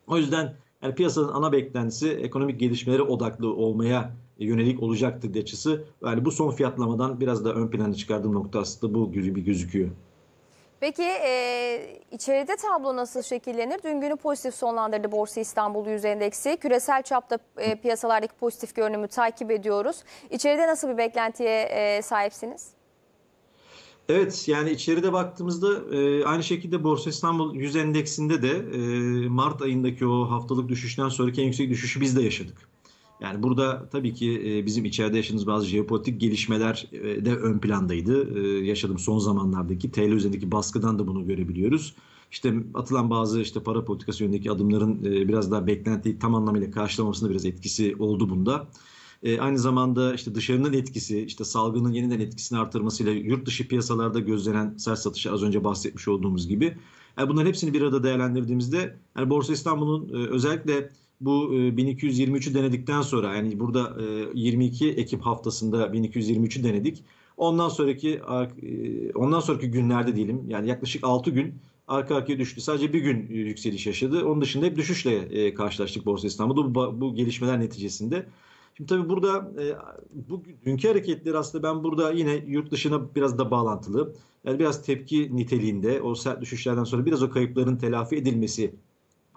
O yüzden yani piyasanın ana beklentisi ekonomik gelişmelere odaklı olmaya yönelik olacaktır açısı. Yani bu son fiyatlamadan biraz da ön plana çıkardığım noktası da bu gibi gözüküyor. Peki e, içeride tablo nasıl şekillenir? Dün günü pozitif sonlandırdı Borsa İstanbul Yüz Endeksi. Küresel çapta e, piyasalardaki pozitif görünümü takip ediyoruz. İçeride nasıl bir beklentiye e, sahipsiniz? Evet yani içeride baktığımızda e, aynı şekilde Borsa İstanbul 100 endeksinde de e, Mart ayındaki o haftalık düşüşten sonraki en yüksek düşüşü biz de yaşadık. Yani burada tabii ki e, bizim içeride yaşadığımız bazı jeopolitik gelişmeler e, de ön plandaydı. E, Yaşadığım son zamanlardaki TL üzerindeki baskıdan da bunu görebiliyoruz. İşte atılan bazı işte para politikası yönündeki adımların biraz daha beklentiyi tam anlamıyla karşılamamasında biraz etkisi oldu bunda. aynı zamanda işte dışarının etkisi, işte salgının yeniden etkisini artırmasıyla yurt dışı piyasalarda gözlenen sert satışı az önce bahsetmiş olduğumuz gibi. Yani bunların hepsini bir arada değerlendirdiğimizde yani Borsa İstanbul'un özellikle bu 1223'ü e, denedikten sonra yani burada 22 e, Ekim haftasında 1223'ü denedik. Ondan sonraki e, ondan sonraki günlerde diyelim yani yaklaşık 6 gün arka arkaya düştü. Sadece bir gün yükseliş yaşadı. Onun dışında hep düşüşle karşılaştık Borsa İstanbul'da bu, bu gelişmeler neticesinde. Şimdi tabii burada bu dünkü hareketler aslında ben burada yine yurt dışına biraz da bağlantılı. Yani biraz tepki niteliğinde o sert düşüşlerden sonra biraz o kayıpların telafi edilmesi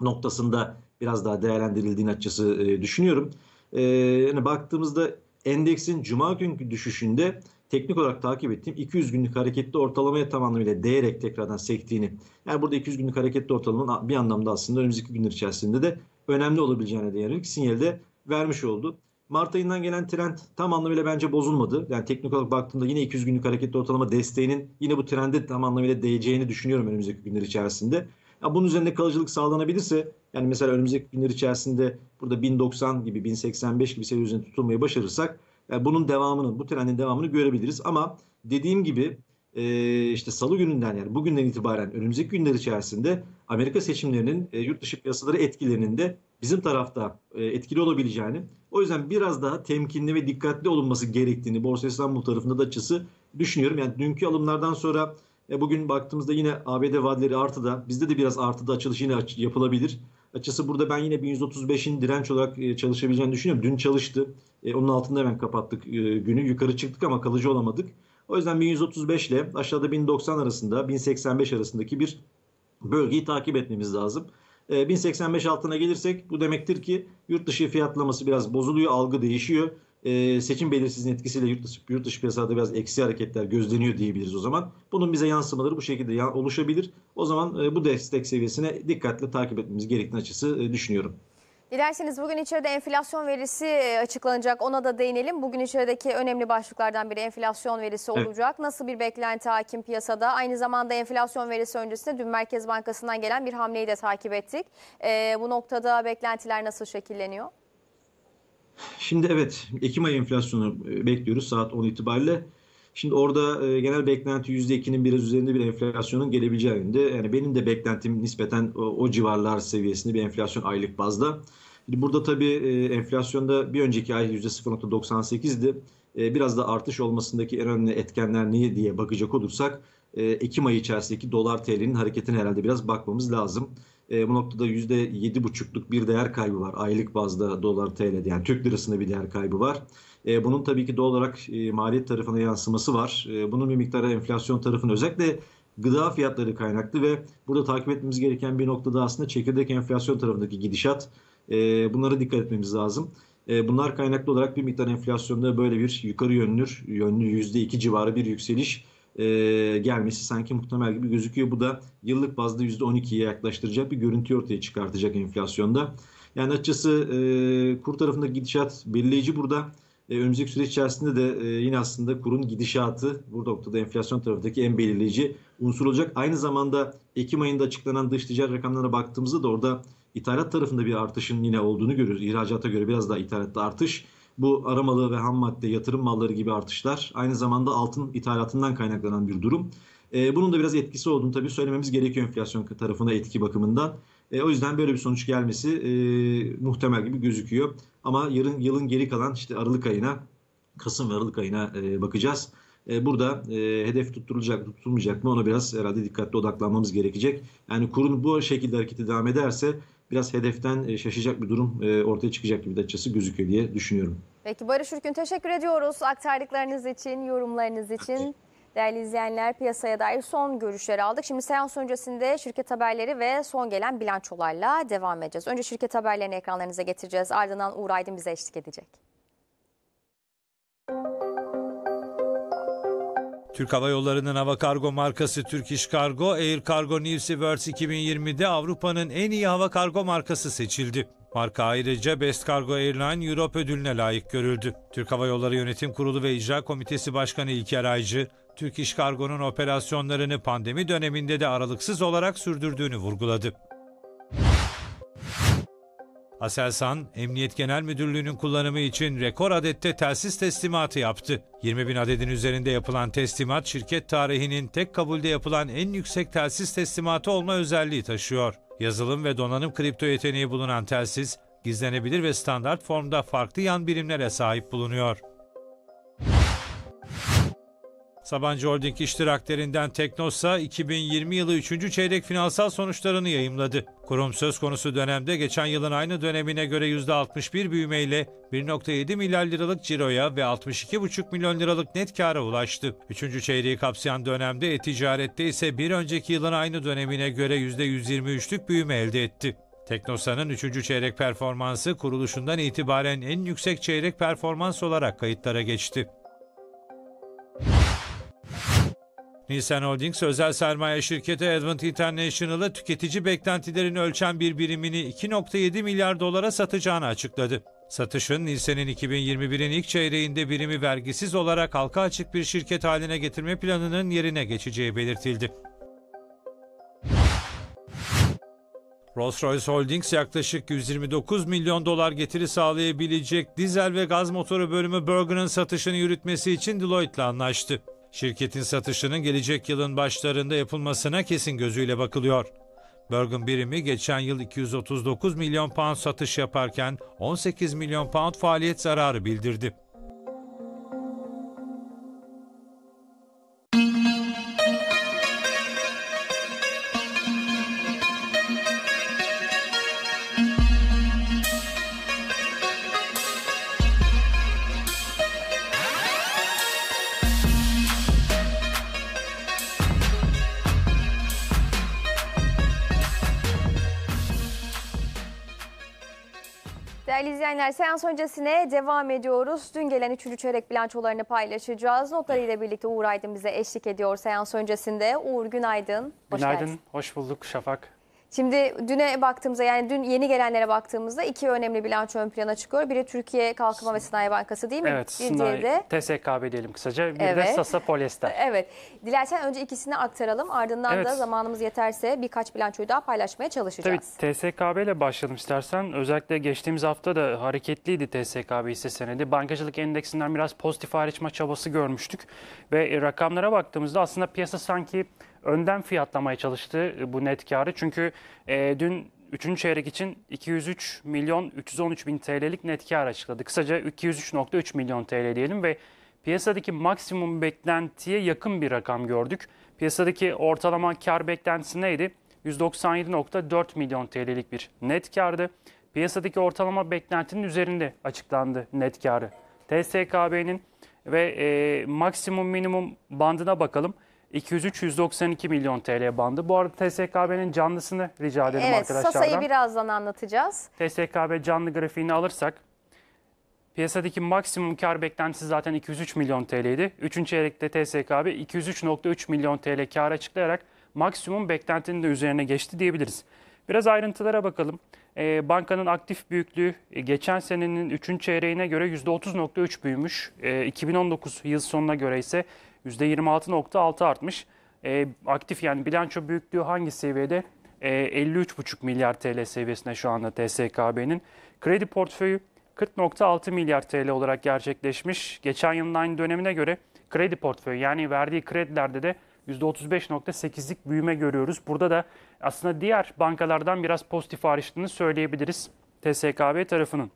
noktasında biraz daha değerlendirildiğini açısı e, düşünüyorum. E, yani baktığımızda endeksin cuma günkü düşüşünde teknik olarak takip ettiğim 200 günlük hareketli ortalamaya tam anlamıyla değerek tekrardan sektiğini yani burada 200 günlük hareketli ortalamanın bir anlamda aslında önümüzdeki günler içerisinde de önemli olabileceğine değerlik de vermiş oldu. Mart ayından gelen trend tam anlamıyla bence bozulmadı. Yani teknik olarak baktığımda yine 200 günlük hareketli ortalama desteğinin yine bu trende tam anlamıyla değeceğini düşünüyorum önümüzdeki günler içerisinde. Ya bunun üzerinde kalıcılık sağlanabilirse yani mesela önümüzdeki günler içerisinde burada 1090 gibi 1085 gibi seviye üzerinde tutulmayı başarırsak yani e, bunun devamının bu trendin devamını görebiliriz. Ama dediğim gibi e, işte salı gününden yani bugünden itibaren önümüzdeki günler içerisinde Amerika seçimlerinin e, yurt dışı piyasaları etkilerinin de bizim tarafta e, etkili olabileceğini o yüzden biraz daha temkinli ve dikkatli olunması gerektiğini Borsa İstanbul tarafında da açısı düşünüyorum. Yani dünkü alımlardan sonra e bugün baktığımızda yine ABD vadeleri artıda. Bizde de biraz artıda açılış yine aç yapılabilir. Açısı burada ben yine 1135'in direnç olarak e, çalışabileceğini düşünüyorum. Dün çalıştı. E, onun altında hemen kapattık e, günü. Yukarı çıktık ama kalıcı olamadık. O yüzden 1135 ile aşağıda 1090 arasında 1085 arasındaki bir bölgeyi takip etmemiz lazım. 1085 e, altına gelirsek bu demektir ki yurt dışı fiyatlaması biraz bozuluyor, algı değişiyor e, seçim belirsizliğinin etkisiyle yurt dışı, yurt dışı piyasada biraz eksi hareketler gözleniyor diyebiliriz o zaman. Bunun bize yansımaları bu şekilde oluşabilir. O zaman e, bu destek seviyesine dikkatle takip etmemiz gerektiğini açısı e, düşünüyorum. Dilerseniz bugün içeride enflasyon verisi e, açıklanacak ona da değinelim. Bugün içerideki önemli başlıklardan biri enflasyon verisi olacak. Evet. Nasıl bir beklenti hakim piyasada? Aynı zamanda enflasyon verisi öncesinde dün Merkez Bankası'ndan gelen bir hamleyi de takip ettik. E, bu noktada beklentiler nasıl şekilleniyor? Şimdi evet Ekim ayı enflasyonu e, bekliyoruz saat 10 itibariyle. Şimdi orada e, genel beklenti %2'nin biraz üzerinde bir enflasyonun gelebileceğini de yani benim de beklentim nispeten o, o civarlar seviyesinde bir enflasyon aylık bazda. Şimdi burada tabii e, enflasyonda bir önceki ay %0.98'di. E, biraz da artış olmasındaki en önemli etkenler niye diye bakacak olursak e, Ekim ayı içerisindeki dolar TL'nin hareketine herhalde biraz bakmamız lazım. E, bu noktada %7,5'luk bir değer kaybı var aylık bazda dolar TL'de yani Türk lirasında bir değer kaybı var. E, bunun tabii ki doğal olarak e, maliyet tarafına yansıması var. E, bunun bir miktarı enflasyon tarafına özellikle gıda fiyatları kaynaklı ve burada takip etmemiz gereken bir nokta da aslında çekirdek enflasyon tarafındaki gidişat. E, bunlara dikkat etmemiz lazım. E, bunlar kaynaklı olarak bir miktar enflasyonda böyle bir yukarı yönlü, yönlü %2 civarı bir yükseliş e, gelmesi sanki muhtemel gibi gözüküyor. Bu da yıllık bazda %12'ye yaklaştıracak bir görüntü ortaya çıkartacak enflasyonda. Yani açıkçası e, kur tarafındaki gidişat belirleyici burada. E, önümüzdeki süreç içerisinde de e, yine aslında kurun gidişatı bu noktada enflasyon tarafındaki en belirleyici unsur olacak. Aynı zamanda Ekim ayında açıklanan dış ticaret rakamlarına baktığımızda da orada ithalat tarafında bir artışın yine olduğunu görüyoruz. İhracata göre biraz daha ithalatta artış. Bu aramalı ve ham madde, yatırım malları gibi artışlar aynı zamanda altın ithalatından kaynaklanan bir durum. E, bunun da biraz etkisi olduğunu tabii söylememiz gerekiyor enflasyon tarafında etki bakımından. E, o yüzden böyle bir sonuç gelmesi e, muhtemel gibi gözüküyor. Ama yarın yılın geri kalan işte Aralık ayına, Kasım ve Aralık ayına e, bakacağız. E, burada e, hedef tutturulacak tutulmayacak mı ona biraz herhalde dikkatli odaklanmamız gerekecek. Yani kurun bu şekilde hareketi devam ederse biraz hedeften e, şaşacak bir durum e, ortaya çıkacak gibi de açıkçası gözüküyor diye düşünüyorum. Peki Barış Ürkün teşekkür ediyoruz aktardıklarınız için, yorumlarınız için. Değerli izleyenler piyasaya dair son görüşleri aldık. Şimdi seans öncesinde şirket haberleri ve son gelen bilançolarla devam edeceğiz. Önce şirket haberlerini ekranlarınıza getireceğiz. Ardından Uğur Aydın bize eşlik edecek. Türk Hava Yolları'nın hava kargo markası Türk İş Kargo, Air Cargo Newsiverse 2020'de Avrupa'nın en iyi hava kargo markası seçildi. Marka ayrıca Best Cargo Airline Europe ödülüne layık görüldü. Türk Hava Yolları Yönetim Kurulu ve İcra Komitesi Başkanı İlker Aycı, Türk İş Kargo'nun operasyonlarını pandemi döneminde de aralıksız olarak sürdürdüğünü vurguladı. Aselsan, Emniyet Genel Müdürlüğü'nün kullanımı için rekor adette telsiz teslimatı yaptı. 20 bin adedin üzerinde yapılan teslimat, şirket tarihinin tek kabulde yapılan en yüksek telsiz teslimatı olma özelliği taşıyor. Yazılım ve donanım kripto yeteneği bulunan telsiz, gizlenebilir ve standart formda farklı yan birimlere sahip bulunuyor. Sabancı Holding iştiraklerinden Teknosa 2020 yılı 3. çeyrek finansal sonuçlarını yayımladı. Kurum söz konusu dönemde geçen yılın aynı dönemine göre %61 büyümeyle 1.7 milyar liralık ciroya ve 62,5 milyon liralık net kâra ulaştı. Üçüncü çeyreği kapsayan dönemde e-ticarette ise bir önceki yılın aynı dönemine göre %123'lük büyüme elde etti. Teknosa'nın 3. çeyrek performansı kuruluşundan itibaren en yüksek çeyrek performans olarak kayıtlara geçti. Nissan Holdings özel sermaye şirketi Advent International'ı tüketici beklentilerini ölçen bir birimini 2.7 milyar dolara satacağını açıkladı. Satışın Nisan'ın 2021'in ilk çeyreğinde birimi vergisiz olarak halka açık bir şirket haline getirme planının yerine geçeceği belirtildi. Rolls-Royce Holdings yaklaşık 129 milyon dolar getiri sağlayabilecek dizel ve gaz motoru bölümü Bergen'ın satışını yürütmesi için Deloitte'le anlaştı. Şirketin satışının gelecek yılın başlarında yapılmasına kesin gözüyle bakılıyor. Bergen birimi geçen yıl 239 milyon pound satış yaparken 18 milyon pound faaliyet zararı bildirdi. izleyenler seans öncesine devam ediyoruz. Dün gelen üçüncü çeyrek bilançolarını paylaşacağız. Notlarıyla birlikte Uğur Aydın bize eşlik ediyor seans öncesinde. Uğur günaydın. Hoş günaydın, geldin. hoş bulduk Şafak. Şimdi düne baktığımızda yani dün yeni gelenlere baktığımızda iki önemli bilanço ön plana çıkıyor. Biri Türkiye Kalkınma ve Sanayi Bankası değil mi? Evet. Bir de TSKB diyelim kısaca. Bir evet. de Sasa Polyester. Evet. Dilersen önce ikisini aktaralım. Ardından evet. da zamanımız yeterse birkaç bilançoyu daha paylaşmaya çalışacağız. Tabii TSKB ile başlayalım istersen. Özellikle geçtiğimiz hafta da hareketliydi TSKB hisse senedi. Bankacılık endeksinden biraz pozitif ayrışma çabası görmüştük. Ve rakamlara baktığımızda aslında piyasa sanki önden fiyatlamaya çalıştı e, bu net karı. Çünkü e, dün 3. çeyrek için 203 milyon 313 bin TL'lik net kar açıkladı. Kısaca 203.3 milyon TL diyelim ve piyasadaki maksimum beklentiye yakın bir rakam gördük. Piyasadaki ortalama kar beklentisi neydi? 197.4 milyon TL'lik bir net kardı. Piyasadaki ortalama beklentinin üzerinde açıklandı net karı. TSKB'nin ve e, maksimum minimum bandına bakalım. 203-192 milyon TL bandı. Bu arada TSKB'nin canlısını rica edelim evet, arkadaşlardan. Evet Sasa'yı birazdan anlatacağız. TSKB canlı grafiğini alırsak piyasadaki maksimum kar beklentisi zaten 203 milyon TL'ydi. Üçüncü çeyrekte TSKB 203.3 milyon TL kar açıklayarak maksimum beklentinin de üzerine geçti diyebiliriz. Biraz ayrıntılara bakalım. E, bankanın aktif büyüklüğü e, geçen senenin 3. çeyreğine göre %30.3 büyümüş. E, ee, 2019 yıl sonuna göre ise %26.6 artmış. E, aktif yani bilanço büyüklüğü hangi seviyede? E, 53,5 milyar TL seviyesinde şu anda TSKB'nin. Kredi portföyü 40.6 milyar TL olarak gerçekleşmiş. Geçen yılın aynı dönemine göre kredi portföyü yani verdiği kredilerde de %35.8'lik büyüme görüyoruz. Burada da aslında diğer bankalardan biraz pozitif ayrıştığını söyleyebiliriz TSKB tarafının.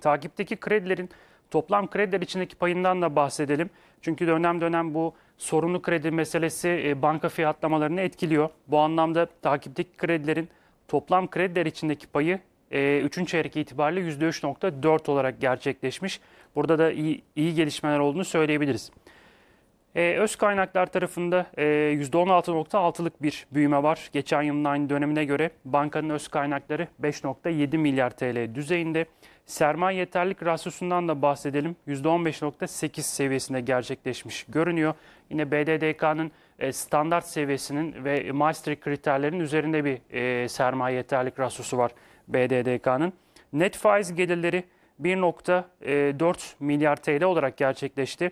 Takipteki kredilerin toplam krediler içindeki payından da bahsedelim. Çünkü dönem dönem bu sorunlu kredi meselesi e, banka fiyatlamalarını etkiliyor. Bu anlamda takipteki kredilerin toplam krediler içindeki payı e, 3. çeyrek itibariyle %3.4 olarak gerçekleşmiş. Burada da iyi, iyi gelişmeler olduğunu söyleyebiliriz. E, öz kaynaklar tarafında e, %16.6'lık bir büyüme var. Geçen yılın aynı dönemine göre bankanın öz kaynakları 5.7 milyar TL düzeyinde. Sermaye yeterlilik rasyosundan da bahsedelim. %15.8 seviyesinde gerçekleşmiş görünüyor. Yine BDDK'nın e, standart seviyesinin ve Maastricht kriterlerinin üzerinde bir e, sermaye yeterlilik rasyosu var BDDK'nın. Net faiz gelirleri 1.4 e, milyar TL olarak gerçekleşti.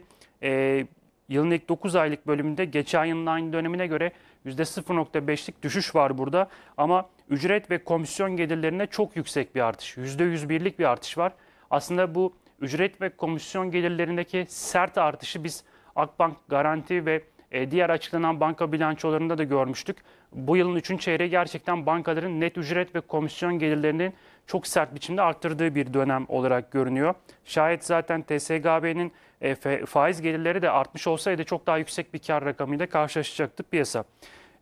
Yılın ilk 9 aylık bölümünde geçen yılın aynı dönemine göre %0.5'lik düşüş var burada ama ücret ve komisyon gelirlerine çok yüksek bir artış. %101'lik bir artış var. Aslında bu ücret ve komisyon gelirlerindeki sert artışı biz Akbank garanti ve e, diğer açıklanan banka bilançolarında da görmüştük. Bu yılın 3. çeyreği gerçekten bankaların net ücret ve komisyon gelirlerinin çok sert biçimde arttırdığı bir dönem olarak görünüyor. Şayet zaten TSGB'nin e, faiz gelirleri de artmış olsaydı çok daha yüksek bir kar rakamıyla karşılaşacaktık piyasa.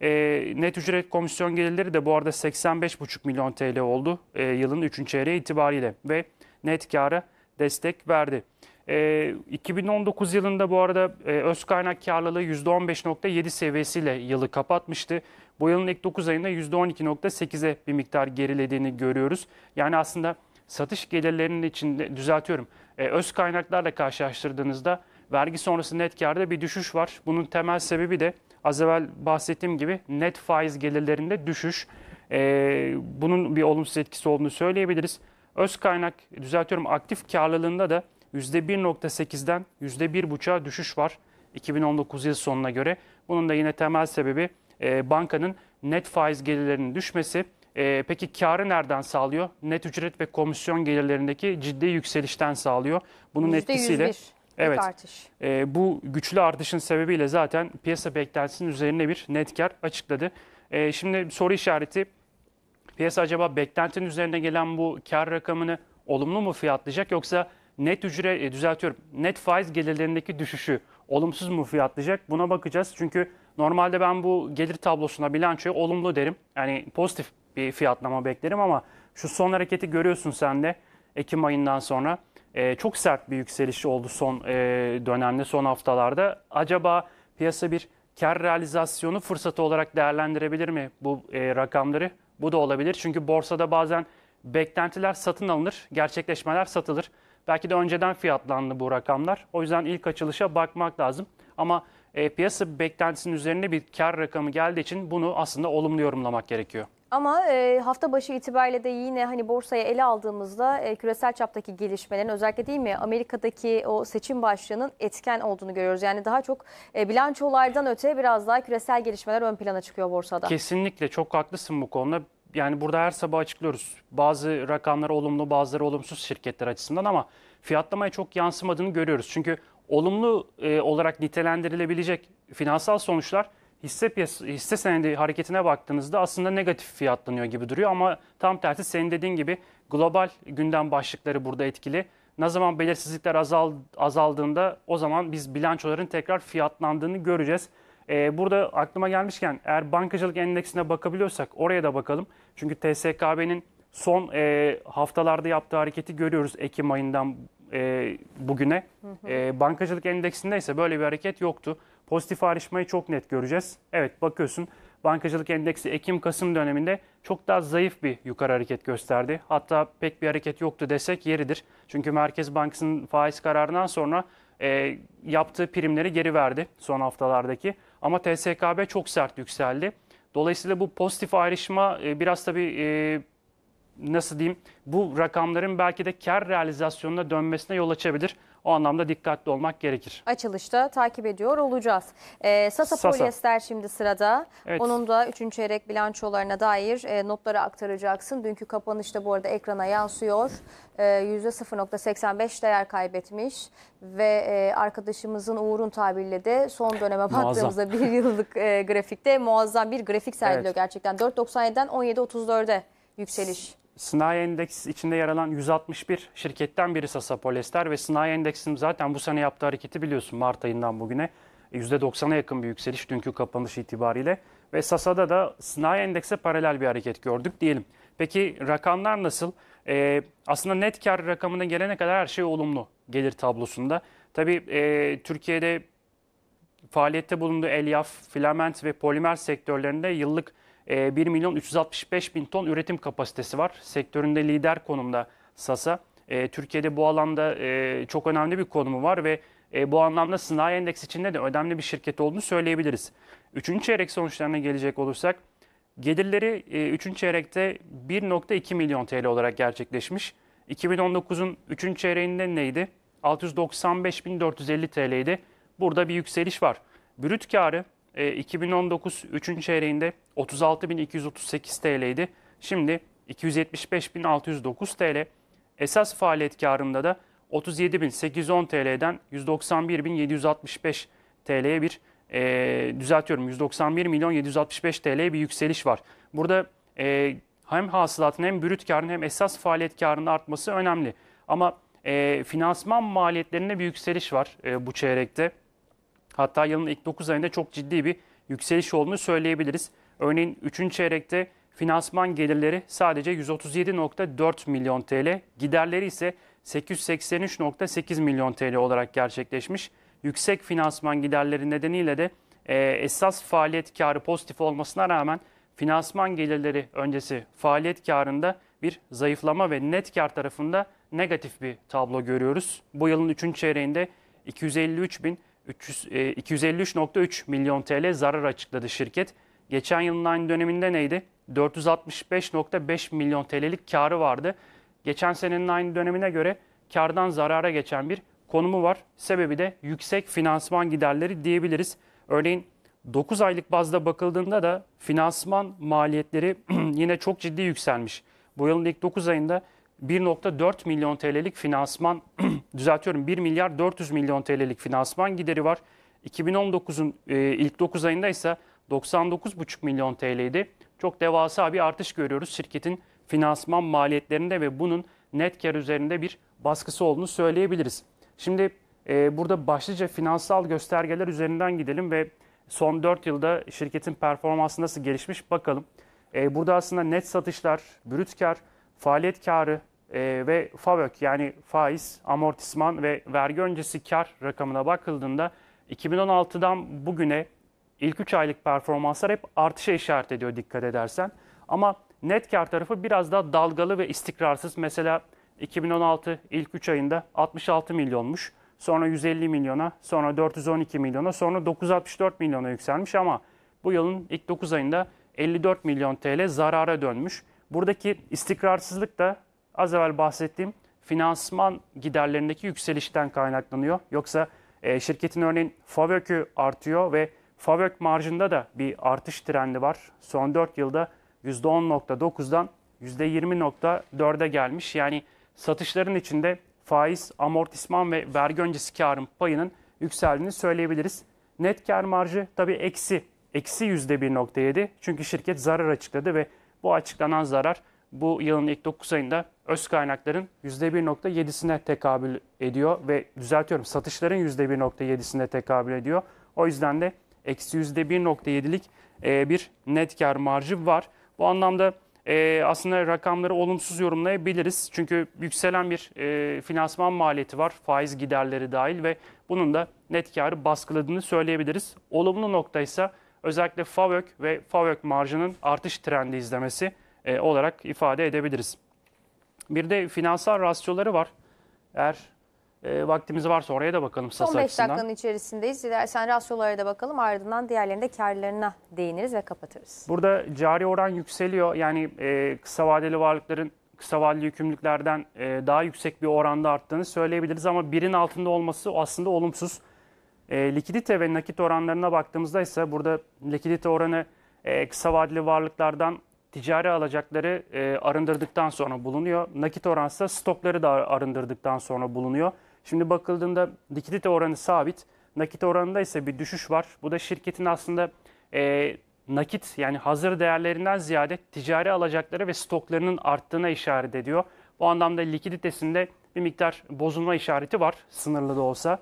E, net ücret komisyon gelirleri de bu arada 85,5 milyon TL oldu e, yılın 3. çeyreği itibariyle ve net kâra destek verdi. E, 2019 yılında bu arada e, öz kaynak karlılığı %15.7 seviyesiyle yılı kapatmıştı. Bu yılın ilk 9 ayında %12.8'e bir miktar gerilediğini görüyoruz. Yani aslında satış gelirlerinin içinde düzeltiyorum. E, öz kaynaklarla karşılaştırdığınızda vergi sonrası net karda bir düşüş var. Bunun temel sebebi de az evvel bahsettiğim gibi net faiz gelirlerinde düşüş. E, bunun bir olumsuz etkisi olduğunu söyleyebiliriz. Öz kaynak düzeltiyorum aktif karlılığında da %1.8'den %1.5'a düşüş var 2019 yıl sonuna göre. Bunun da yine temel sebebi e, bankanın net faiz gelirlerinin düşmesi. E, peki karı nereden sağlıyor? Net ücret ve komisyon gelirlerindeki ciddi yükselişten sağlıyor. Bunun etkisiyle Evet. Artış. E, bu güçlü artışın sebebiyle zaten piyasa beklentisinin üzerine bir net kar açıkladı. E, şimdi soru işareti piyasa acaba beklentinin üzerine gelen bu kar rakamını olumlu mu fiyatlayacak yoksa net ücret e, düzeltiyorum net faiz gelirlerindeki düşüşü olumsuz mu fiyatlayacak? Buna bakacağız çünkü Normalde ben bu gelir tablosuna bilançoya olumlu derim. Yani pozitif bir fiyatlama beklerim ama şu son hareketi görüyorsun sen de Ekim ayından sonra. E, çok sert bir yükseliş oldu son e, dönemde, son haftalarda. Acaba piyasa bir kar realizasyonu fırsatı olarak değerlendirebilir mi bu e, rakamları? Bu da olabilir. Çünkü borsada bazen beklentiler satın alınır, gerçekleşmeler satılır. Belki de önceden fiyatlandı bu rakamlar. O yüzden ilk açılışa bakmak lazım. Ama e, piyasa beklentisinin üzerine bir kar rakamı geldiği için bunu aslında olumlu yorumlamak gerekiyor. Ama e, hafta başı itibariyle de yine hani borsaya ele aldığımızda e, küresel çaptaki gelişmelerin özellikle değil mi Amerika'daki o seçim başlığının etken olduğunu görüyoruz. Yani daha çok e, bilançolardan öte biraz daha küresel gelişmeler ön plana çıkıyor borsada. Kesinlikle çok haklısın bu konuda. Yani burada her sabah açıklıyoruz. Bazı rakamlar olumlu, bazıları olumsuz şirketler açısından ama fiyatlamaya çok yansımadığını görüyoruz. Çünkü olumlu e, olarak nitelendirilebilecek finansal sonuçlar hisse piyasa, hisse senedi hareketine baktığınızda aslında negatif fiyatlanıyor gibi duruyor ama tam tersi senin dediğin gibi global gündem başlıkları burada etkili. Ne zaman belirsizlikler azal, azaldığında o zaman biz bilançoların tekrar fiyatlandığını göreceğiz. Ee, burada aklıma gelmişken eğer bankacılık endeksine bakabiliyorsak oraya da bakalım. Çünkü TSKB'nin son e, haftalarda yaptığı hareketi görüyoruz Ekim ayından e, bugüne. Hı hı. E, bankacılık endeksinde ise böyle bir hareket yoktu. Pozitif ayrışmayı çok net göreceğiz. Evet bakıyorsun bankacılık endeksi Ekim-Kasım döneminde çok daha zayıf bir yukarı hareket gösterdi. Hatta pek bir hareket yoktu desek yeridir. Çünkü Merkez Bankası'nın faiz kararından sonra e, yaptığı primleri geri verdi son haftalardaki. Ama TSKB çok sert yükseldi. Dolayısıyla bu pozitif ayrışma e, biraz tabii e, nasıl diyeyim bu rakamların belki de kar realizasyonuna dönmesine yol açabilir. O anlamda dikkatli olmak gerekir. Açılışta takip ediyor olacağız. Ee, Sasa, Sasa Polyester şimdi sırada. Evet. Onun da 3. çeyrek bilançolarına dair e, notları aktaracaksın. Dünkü kapanışta bu arada ekrana yansıyor. E, ee, %0.85 değer kaybetmiş ve e, arkadaşımızın Uğur'un tabiriyle de son döneme baktığımızda bir yıllık e, grafikte muazzam bir grafik sergiliyor evet. gerçekten. 4.97'den 17.34'e yükseliş. Sınai Endeks içinde yer alan 161 şirketten biri Sasa Polester ve Sınai Endeks'in zaten bu sene yaptığı hareketi biliyorsun Mart ayından bugüne. %90'a yakın bir yükseliş dünkü kapanış itibariyle ve Sasa'da da sınai endekse paralel bir hareket gördük diyelim. Peki rakamlar nasıl? Ee, aslında net kar rakamına gelene kadar her şey olumlu gelir tablosunda. Tabii e, Türkiye'de faaliyette bulunduğu elyaf, filament ve polimer sektörlerinde yıllık 1 ee, milyon 365 bin ton üretim kapasitesi var. Sektöründe lider konumda Sasa. Ee, Türkiye'de bu alanda e, çok önemli bir konumu var ve e, bu anlamda sınai endeks içinde de önemli bir şirket olduğunu söyleyebiliriz. Üçüncü çeyrek sonuçlarına gelecek olursak gelirleri e, üçüncü çeyrekte 1.2 milyon TL olarak gerçekleşmiş. 2019'un üçüncü çeyreğinde neydi? 695.450 TL'ydi. Burada bir yükseliş var. Brüt karı e, 2019 3. çeyreğinde 36.238 TL idi. Şimdi 275.609 TL. Esas faaliyet karında da 37.810 TL'den 191.765 TL'ye bir e, düzeltiyorum 191 milyon 765 TL'ye bir yükseliş var. Burada e, hem hasılatın hem brüt karın hem esas faaliyet karının artması önemli. Ama e, finansman maliyetlerinde bir yükseliş var e, bu çeyrekte. Hatta yılın ilk 9 ayında çok ciddi bir yükseliş olduğunu söyleyebiliriz. Örneğin 3. çeyrekte finansman gelirleri sadece 137.4 milyon TL, giderleri ise 883.8 milyon TL olarak gerçekleşmiş. Yüksek finansman giderleri nedeniyle de e, esas faaliyet karı pozitif olmasına rağmen finansman gelirleri öncesi faaliyet karında bir zayıflama ve net kar tarafında negatif bir tablo görüyoruz. Bu yılın 3. çeyreğinde 253 bin 253.3 e, milyon TL zarar açıkladı şirket. Geçen yılın aynı döneminde neydi? 465.5 milyon TL'lik karı vardı. Geçen senenin aynı dönemine göre kardan zarara geçen bir konumu var. Sebebi de yüksek finansman giderleri diyebiliriz. Örneğin 9 aylık bazda bakıldığında da finansman maliyetleri yine çok ciddi yükselmiş. Bu yılın ilk 9 ayında 1.4 milyon TL'lik finansman düzeltiyorum 1 milyar 400 milyon TL'lik finansman gideri var. 2019'un e, ilk 9 ayında ise 99,5 milyon TL'ydi. Çok devasa bir artış görüyoruz şirketin finansman maliyetlerinde ve bunun net kar üzerinde bir baskısı olduğunu söyleyebiliriz. Şimdi e, burada başlıca finansal göstergeler üzerinden gidelim ve son 4 yılda şirketin performansı nasıl gelişmiş bakalım. E, burada aslında net satışlar, brüt kar, faaliyet karı, e, ve FAVÖK yani faiz, amortisman ve vergi öncesi kar rakamına bakıldığında 2016'dan bugüne ilk 3 aylık performanslar hep artışa işaret ediyor dikkat edersen. Ama net kar tarafı biraz daha dalgalı ve istikrarsız. Mesela 2016 ilk 3 ayında 66 milyonmuş. Sonra 150 milyona, sonra 412 milyona, sonra 964 milyona yükselmiş ama bu yılın ilk 9 ayında 54 milyon TL zarara dönmüş. Buradaki istikrarsızlık da az evvel bahsettiğim finansman giderlerindeki yükselişten kaynaklanıyor. Yoksa e, şirketin örneğin FAVÖK'ü artıyor ve FAVÖK marjında da bir artış trendi var. Son 4 yılda %10.9'dan %20.4'e gelmiş. Yani satışların içinde faiz, amortisman ve vergi öncesi karın payının yükseldiğini söyleyebiliriz. Net kar marjı tabii eksi. Eksi %1.7 çünkü şirket zarar açıkladı ve bu açıklanan zarar bu yılın ilk 9 ayında öz kaynakların %1.7'sine tekabül ediyor ve düzeltiyorum satışların %1.7'sine tekabül ediyor. O yüzden de eksi %1.7'lik e, bir net kar marjı var. Bu anlamda e, aslında rakamları olumsuz yorumlayabiliriz. Çünkü yükselen bir e, finansman maliyeti var faiz giderleri dahil ve bunun da net karı baskıladığını söyleyebiliriz. Olumlu nokta ise özellikle FAVÖK ve FAVÖK marjının artış trendi izlemesi e, olarak ifade edebiliriz. Bir de finansal rasyoları var. Eğer e, vaktimiz varsa oraya da bakalım Son 5 dakikanın içerisindeyiz. Dilersen rasyolara da bakalım ardından diğerlerinde karlarına değiniriz ve kapatırız. Burada cari oran yükseliyor. Yani e, kısa vadeli varlıkların kısa vadeli yükümlülüklerden e, daha yüksek bir oranda arttığını söyleyebiliriz. Ama birin altında olması aslında olumsuz. E, likidite ve nakit oranlarına baktığımızda ise burada likidite oranı e, kısa vadeli varlıklardan ticari alacakları e, arındırdıktan sonra bulunuyor. Nakit oransa stokları da arındırdıktan sonra bulunuyor. Şimdi bakıldığında likidite oranı sabit. Nakit oranında ise bir düşüş var. Bu da şirketin aslında e, nakit yani hazır değerlerinden ziyade ticari alacakları ve stoklarının arttığına işaret ediyor. Bu anlamda likiditesinde bir miktar bozulma işareti var sınırlı da olsa.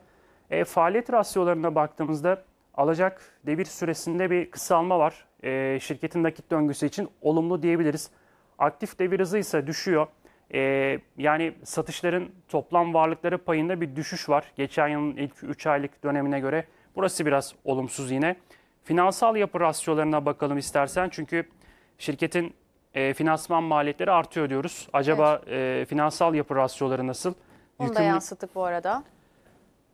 E, faaliyet rasyolarına baktığımızda alacak devir süresinde bir kısalma var. E, şirketin nakit döngüsü için olumlu diyebiliriz. Aktif devir hızı ise düşüyor. E, yani satışların toplam varlıkları payında bir düşüş var. Geçen yılın ilk 3 aylık dönemine göre. Burası biraz olumsuz yine. Finansal yapı rasyolarına bakalım istersen. Çünkü şirketin e, finansman maliyetleri artıyor diyoruz. Acaba evet. e, finansal yapı rasyoları nasıl? Onu Yükümlü... da yansıttık bu arada.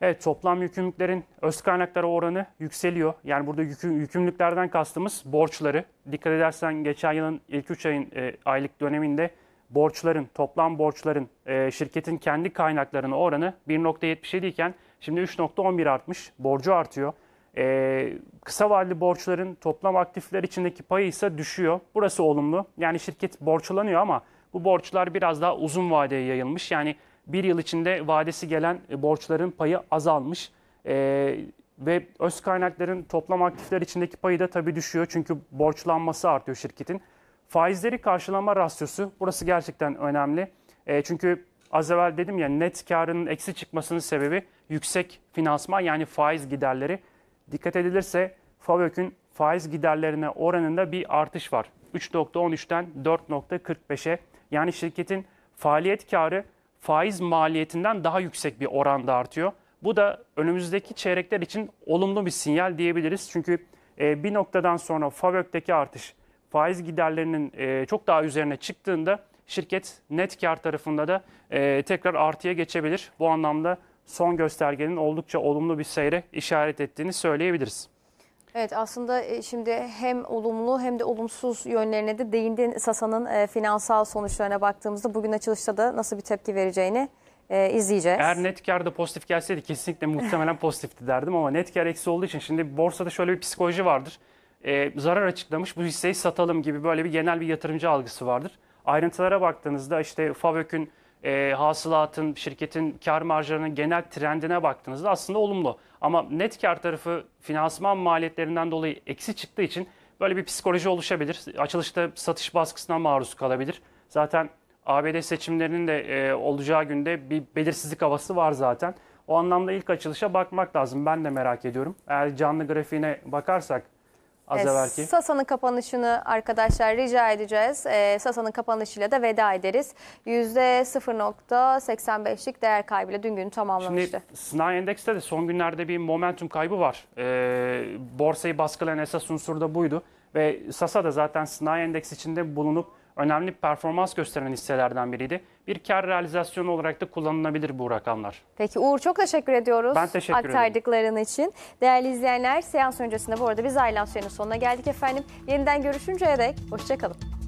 Evet toplam yükümlülüklerin öz kaynaklara oranı yükseliyor. Yani burada yükü, yükümlülüklerden kastımız borçları. Dikkat edersen geçen yılın ilk 3 ayın e, aylık döneminde borçların, toplam borçların e, şirketin kendi kaynaklarının oranı 1.77 iken şimdi 3.11 artmış. Borcu artıyor. E, kısa vadeli borçların toplam aktifler içindeki payı ise düşüyor. Burası olumlu. Yani şirket borçlanıyor ama bu borçlar biraz daha uzun vadeye yayılmış. Yani bir yıl içinde vadesi gelen e, borçların payı azalmış. E, ve öz kaynakların toplam aktifler içindeki payı da tabii düşüyor. Çünkü borçlanması artıyor şirketin. Faizleri karşılama rasyosu burası gerçekten önemli. E, çünkü az evvel dedim ya net karının eksi çıkmasının sebebi yüksek finansman yani faiz giderleri. Dikkat edilirse FAVÖK'ün faiz giderlerine oranında bir artış var. 3.13'ten 4.45'e yani şirketin faaliyet karı faiz maliyetinden daha yüksek bir oranda artıyor. Bu da önümüzdeki çeyrekler için olumlu bir sinyal diyebiliriz. Çünkü e, bir noktadan sonra FAVÖK'teki artış faiz giderlerinin e, çok daha üzerine çıktığında şirket net kar tarafında da e, tekrar artıya geçebilir. Bu anlamda son göstergenin oldukça olumlu bir seyre işaret ettiğini söyleyebiliriz. Evet aslında e, şimdi hem olumlu hem de olumsuz yönlerine de değindin Sasa'nın e, finansal sonuçlarına baktığımızda bugün açılışta da nasıl bir tepki vereceğini e, izleyeceğiz. Eğer net kar da pozitif gelseydi kesinlikle muhtemelen pozitifti derdim ama net kar eksi olduğu için şimdi borsada şöyle bir psikoloji vardır. E, zarar açıklamış bu hisseyi satalım gibi böyle bir genel bir yatırımcı algısı vardır. Ayrıntılara baktığınızda işte FAVÖK'ün e, hasılatın, şirketin kar marjlarının genel trendine baktığınızda aslında olumlu. Ama net kar tarafı finansman maliyetlerinden dolayı eksi çıktığı için böyle bir psikoloji oluşabilir. Açılışta satış baskısına maruz kalabilir. Zaten ABD seçimlerinin de e, olacağı günde bir belirsizlik havası var zaten. O anlamda ilk açılışa bakmak lazım. Ben de merak ediyorum. Eğer canlı grafiğine bakarsak Az evet, evvelki. Sasa'nın kapanışını arkadaşlar rica edeceğiz. Ee, Sasa'nın kapanışıyla da veda ederiz. %0.85'lik değer kaybıyla dün günü tamamlamıştı. Şimdi Sınai Endeks'te de son günlerde bir momentum kaybı var. Ee, borsayı baskılayan esas unsur da buydu. Ve Sasa da zaten Sınai Endeks içinde bulunup önemli performans gösteren hisselerden biriydi. Bir kar realizasyonu olarak da kullanılabilir bu rakamlar. Peki Uğur çok teşekkür ediyoruz. Ben teşekkür ederim. Aktardıkların için. Değerli izleyenler seans öncesinde bu arada biz Aylan sonuna geldik efendim. Yeniden görüşünceye dek hoşçakalın.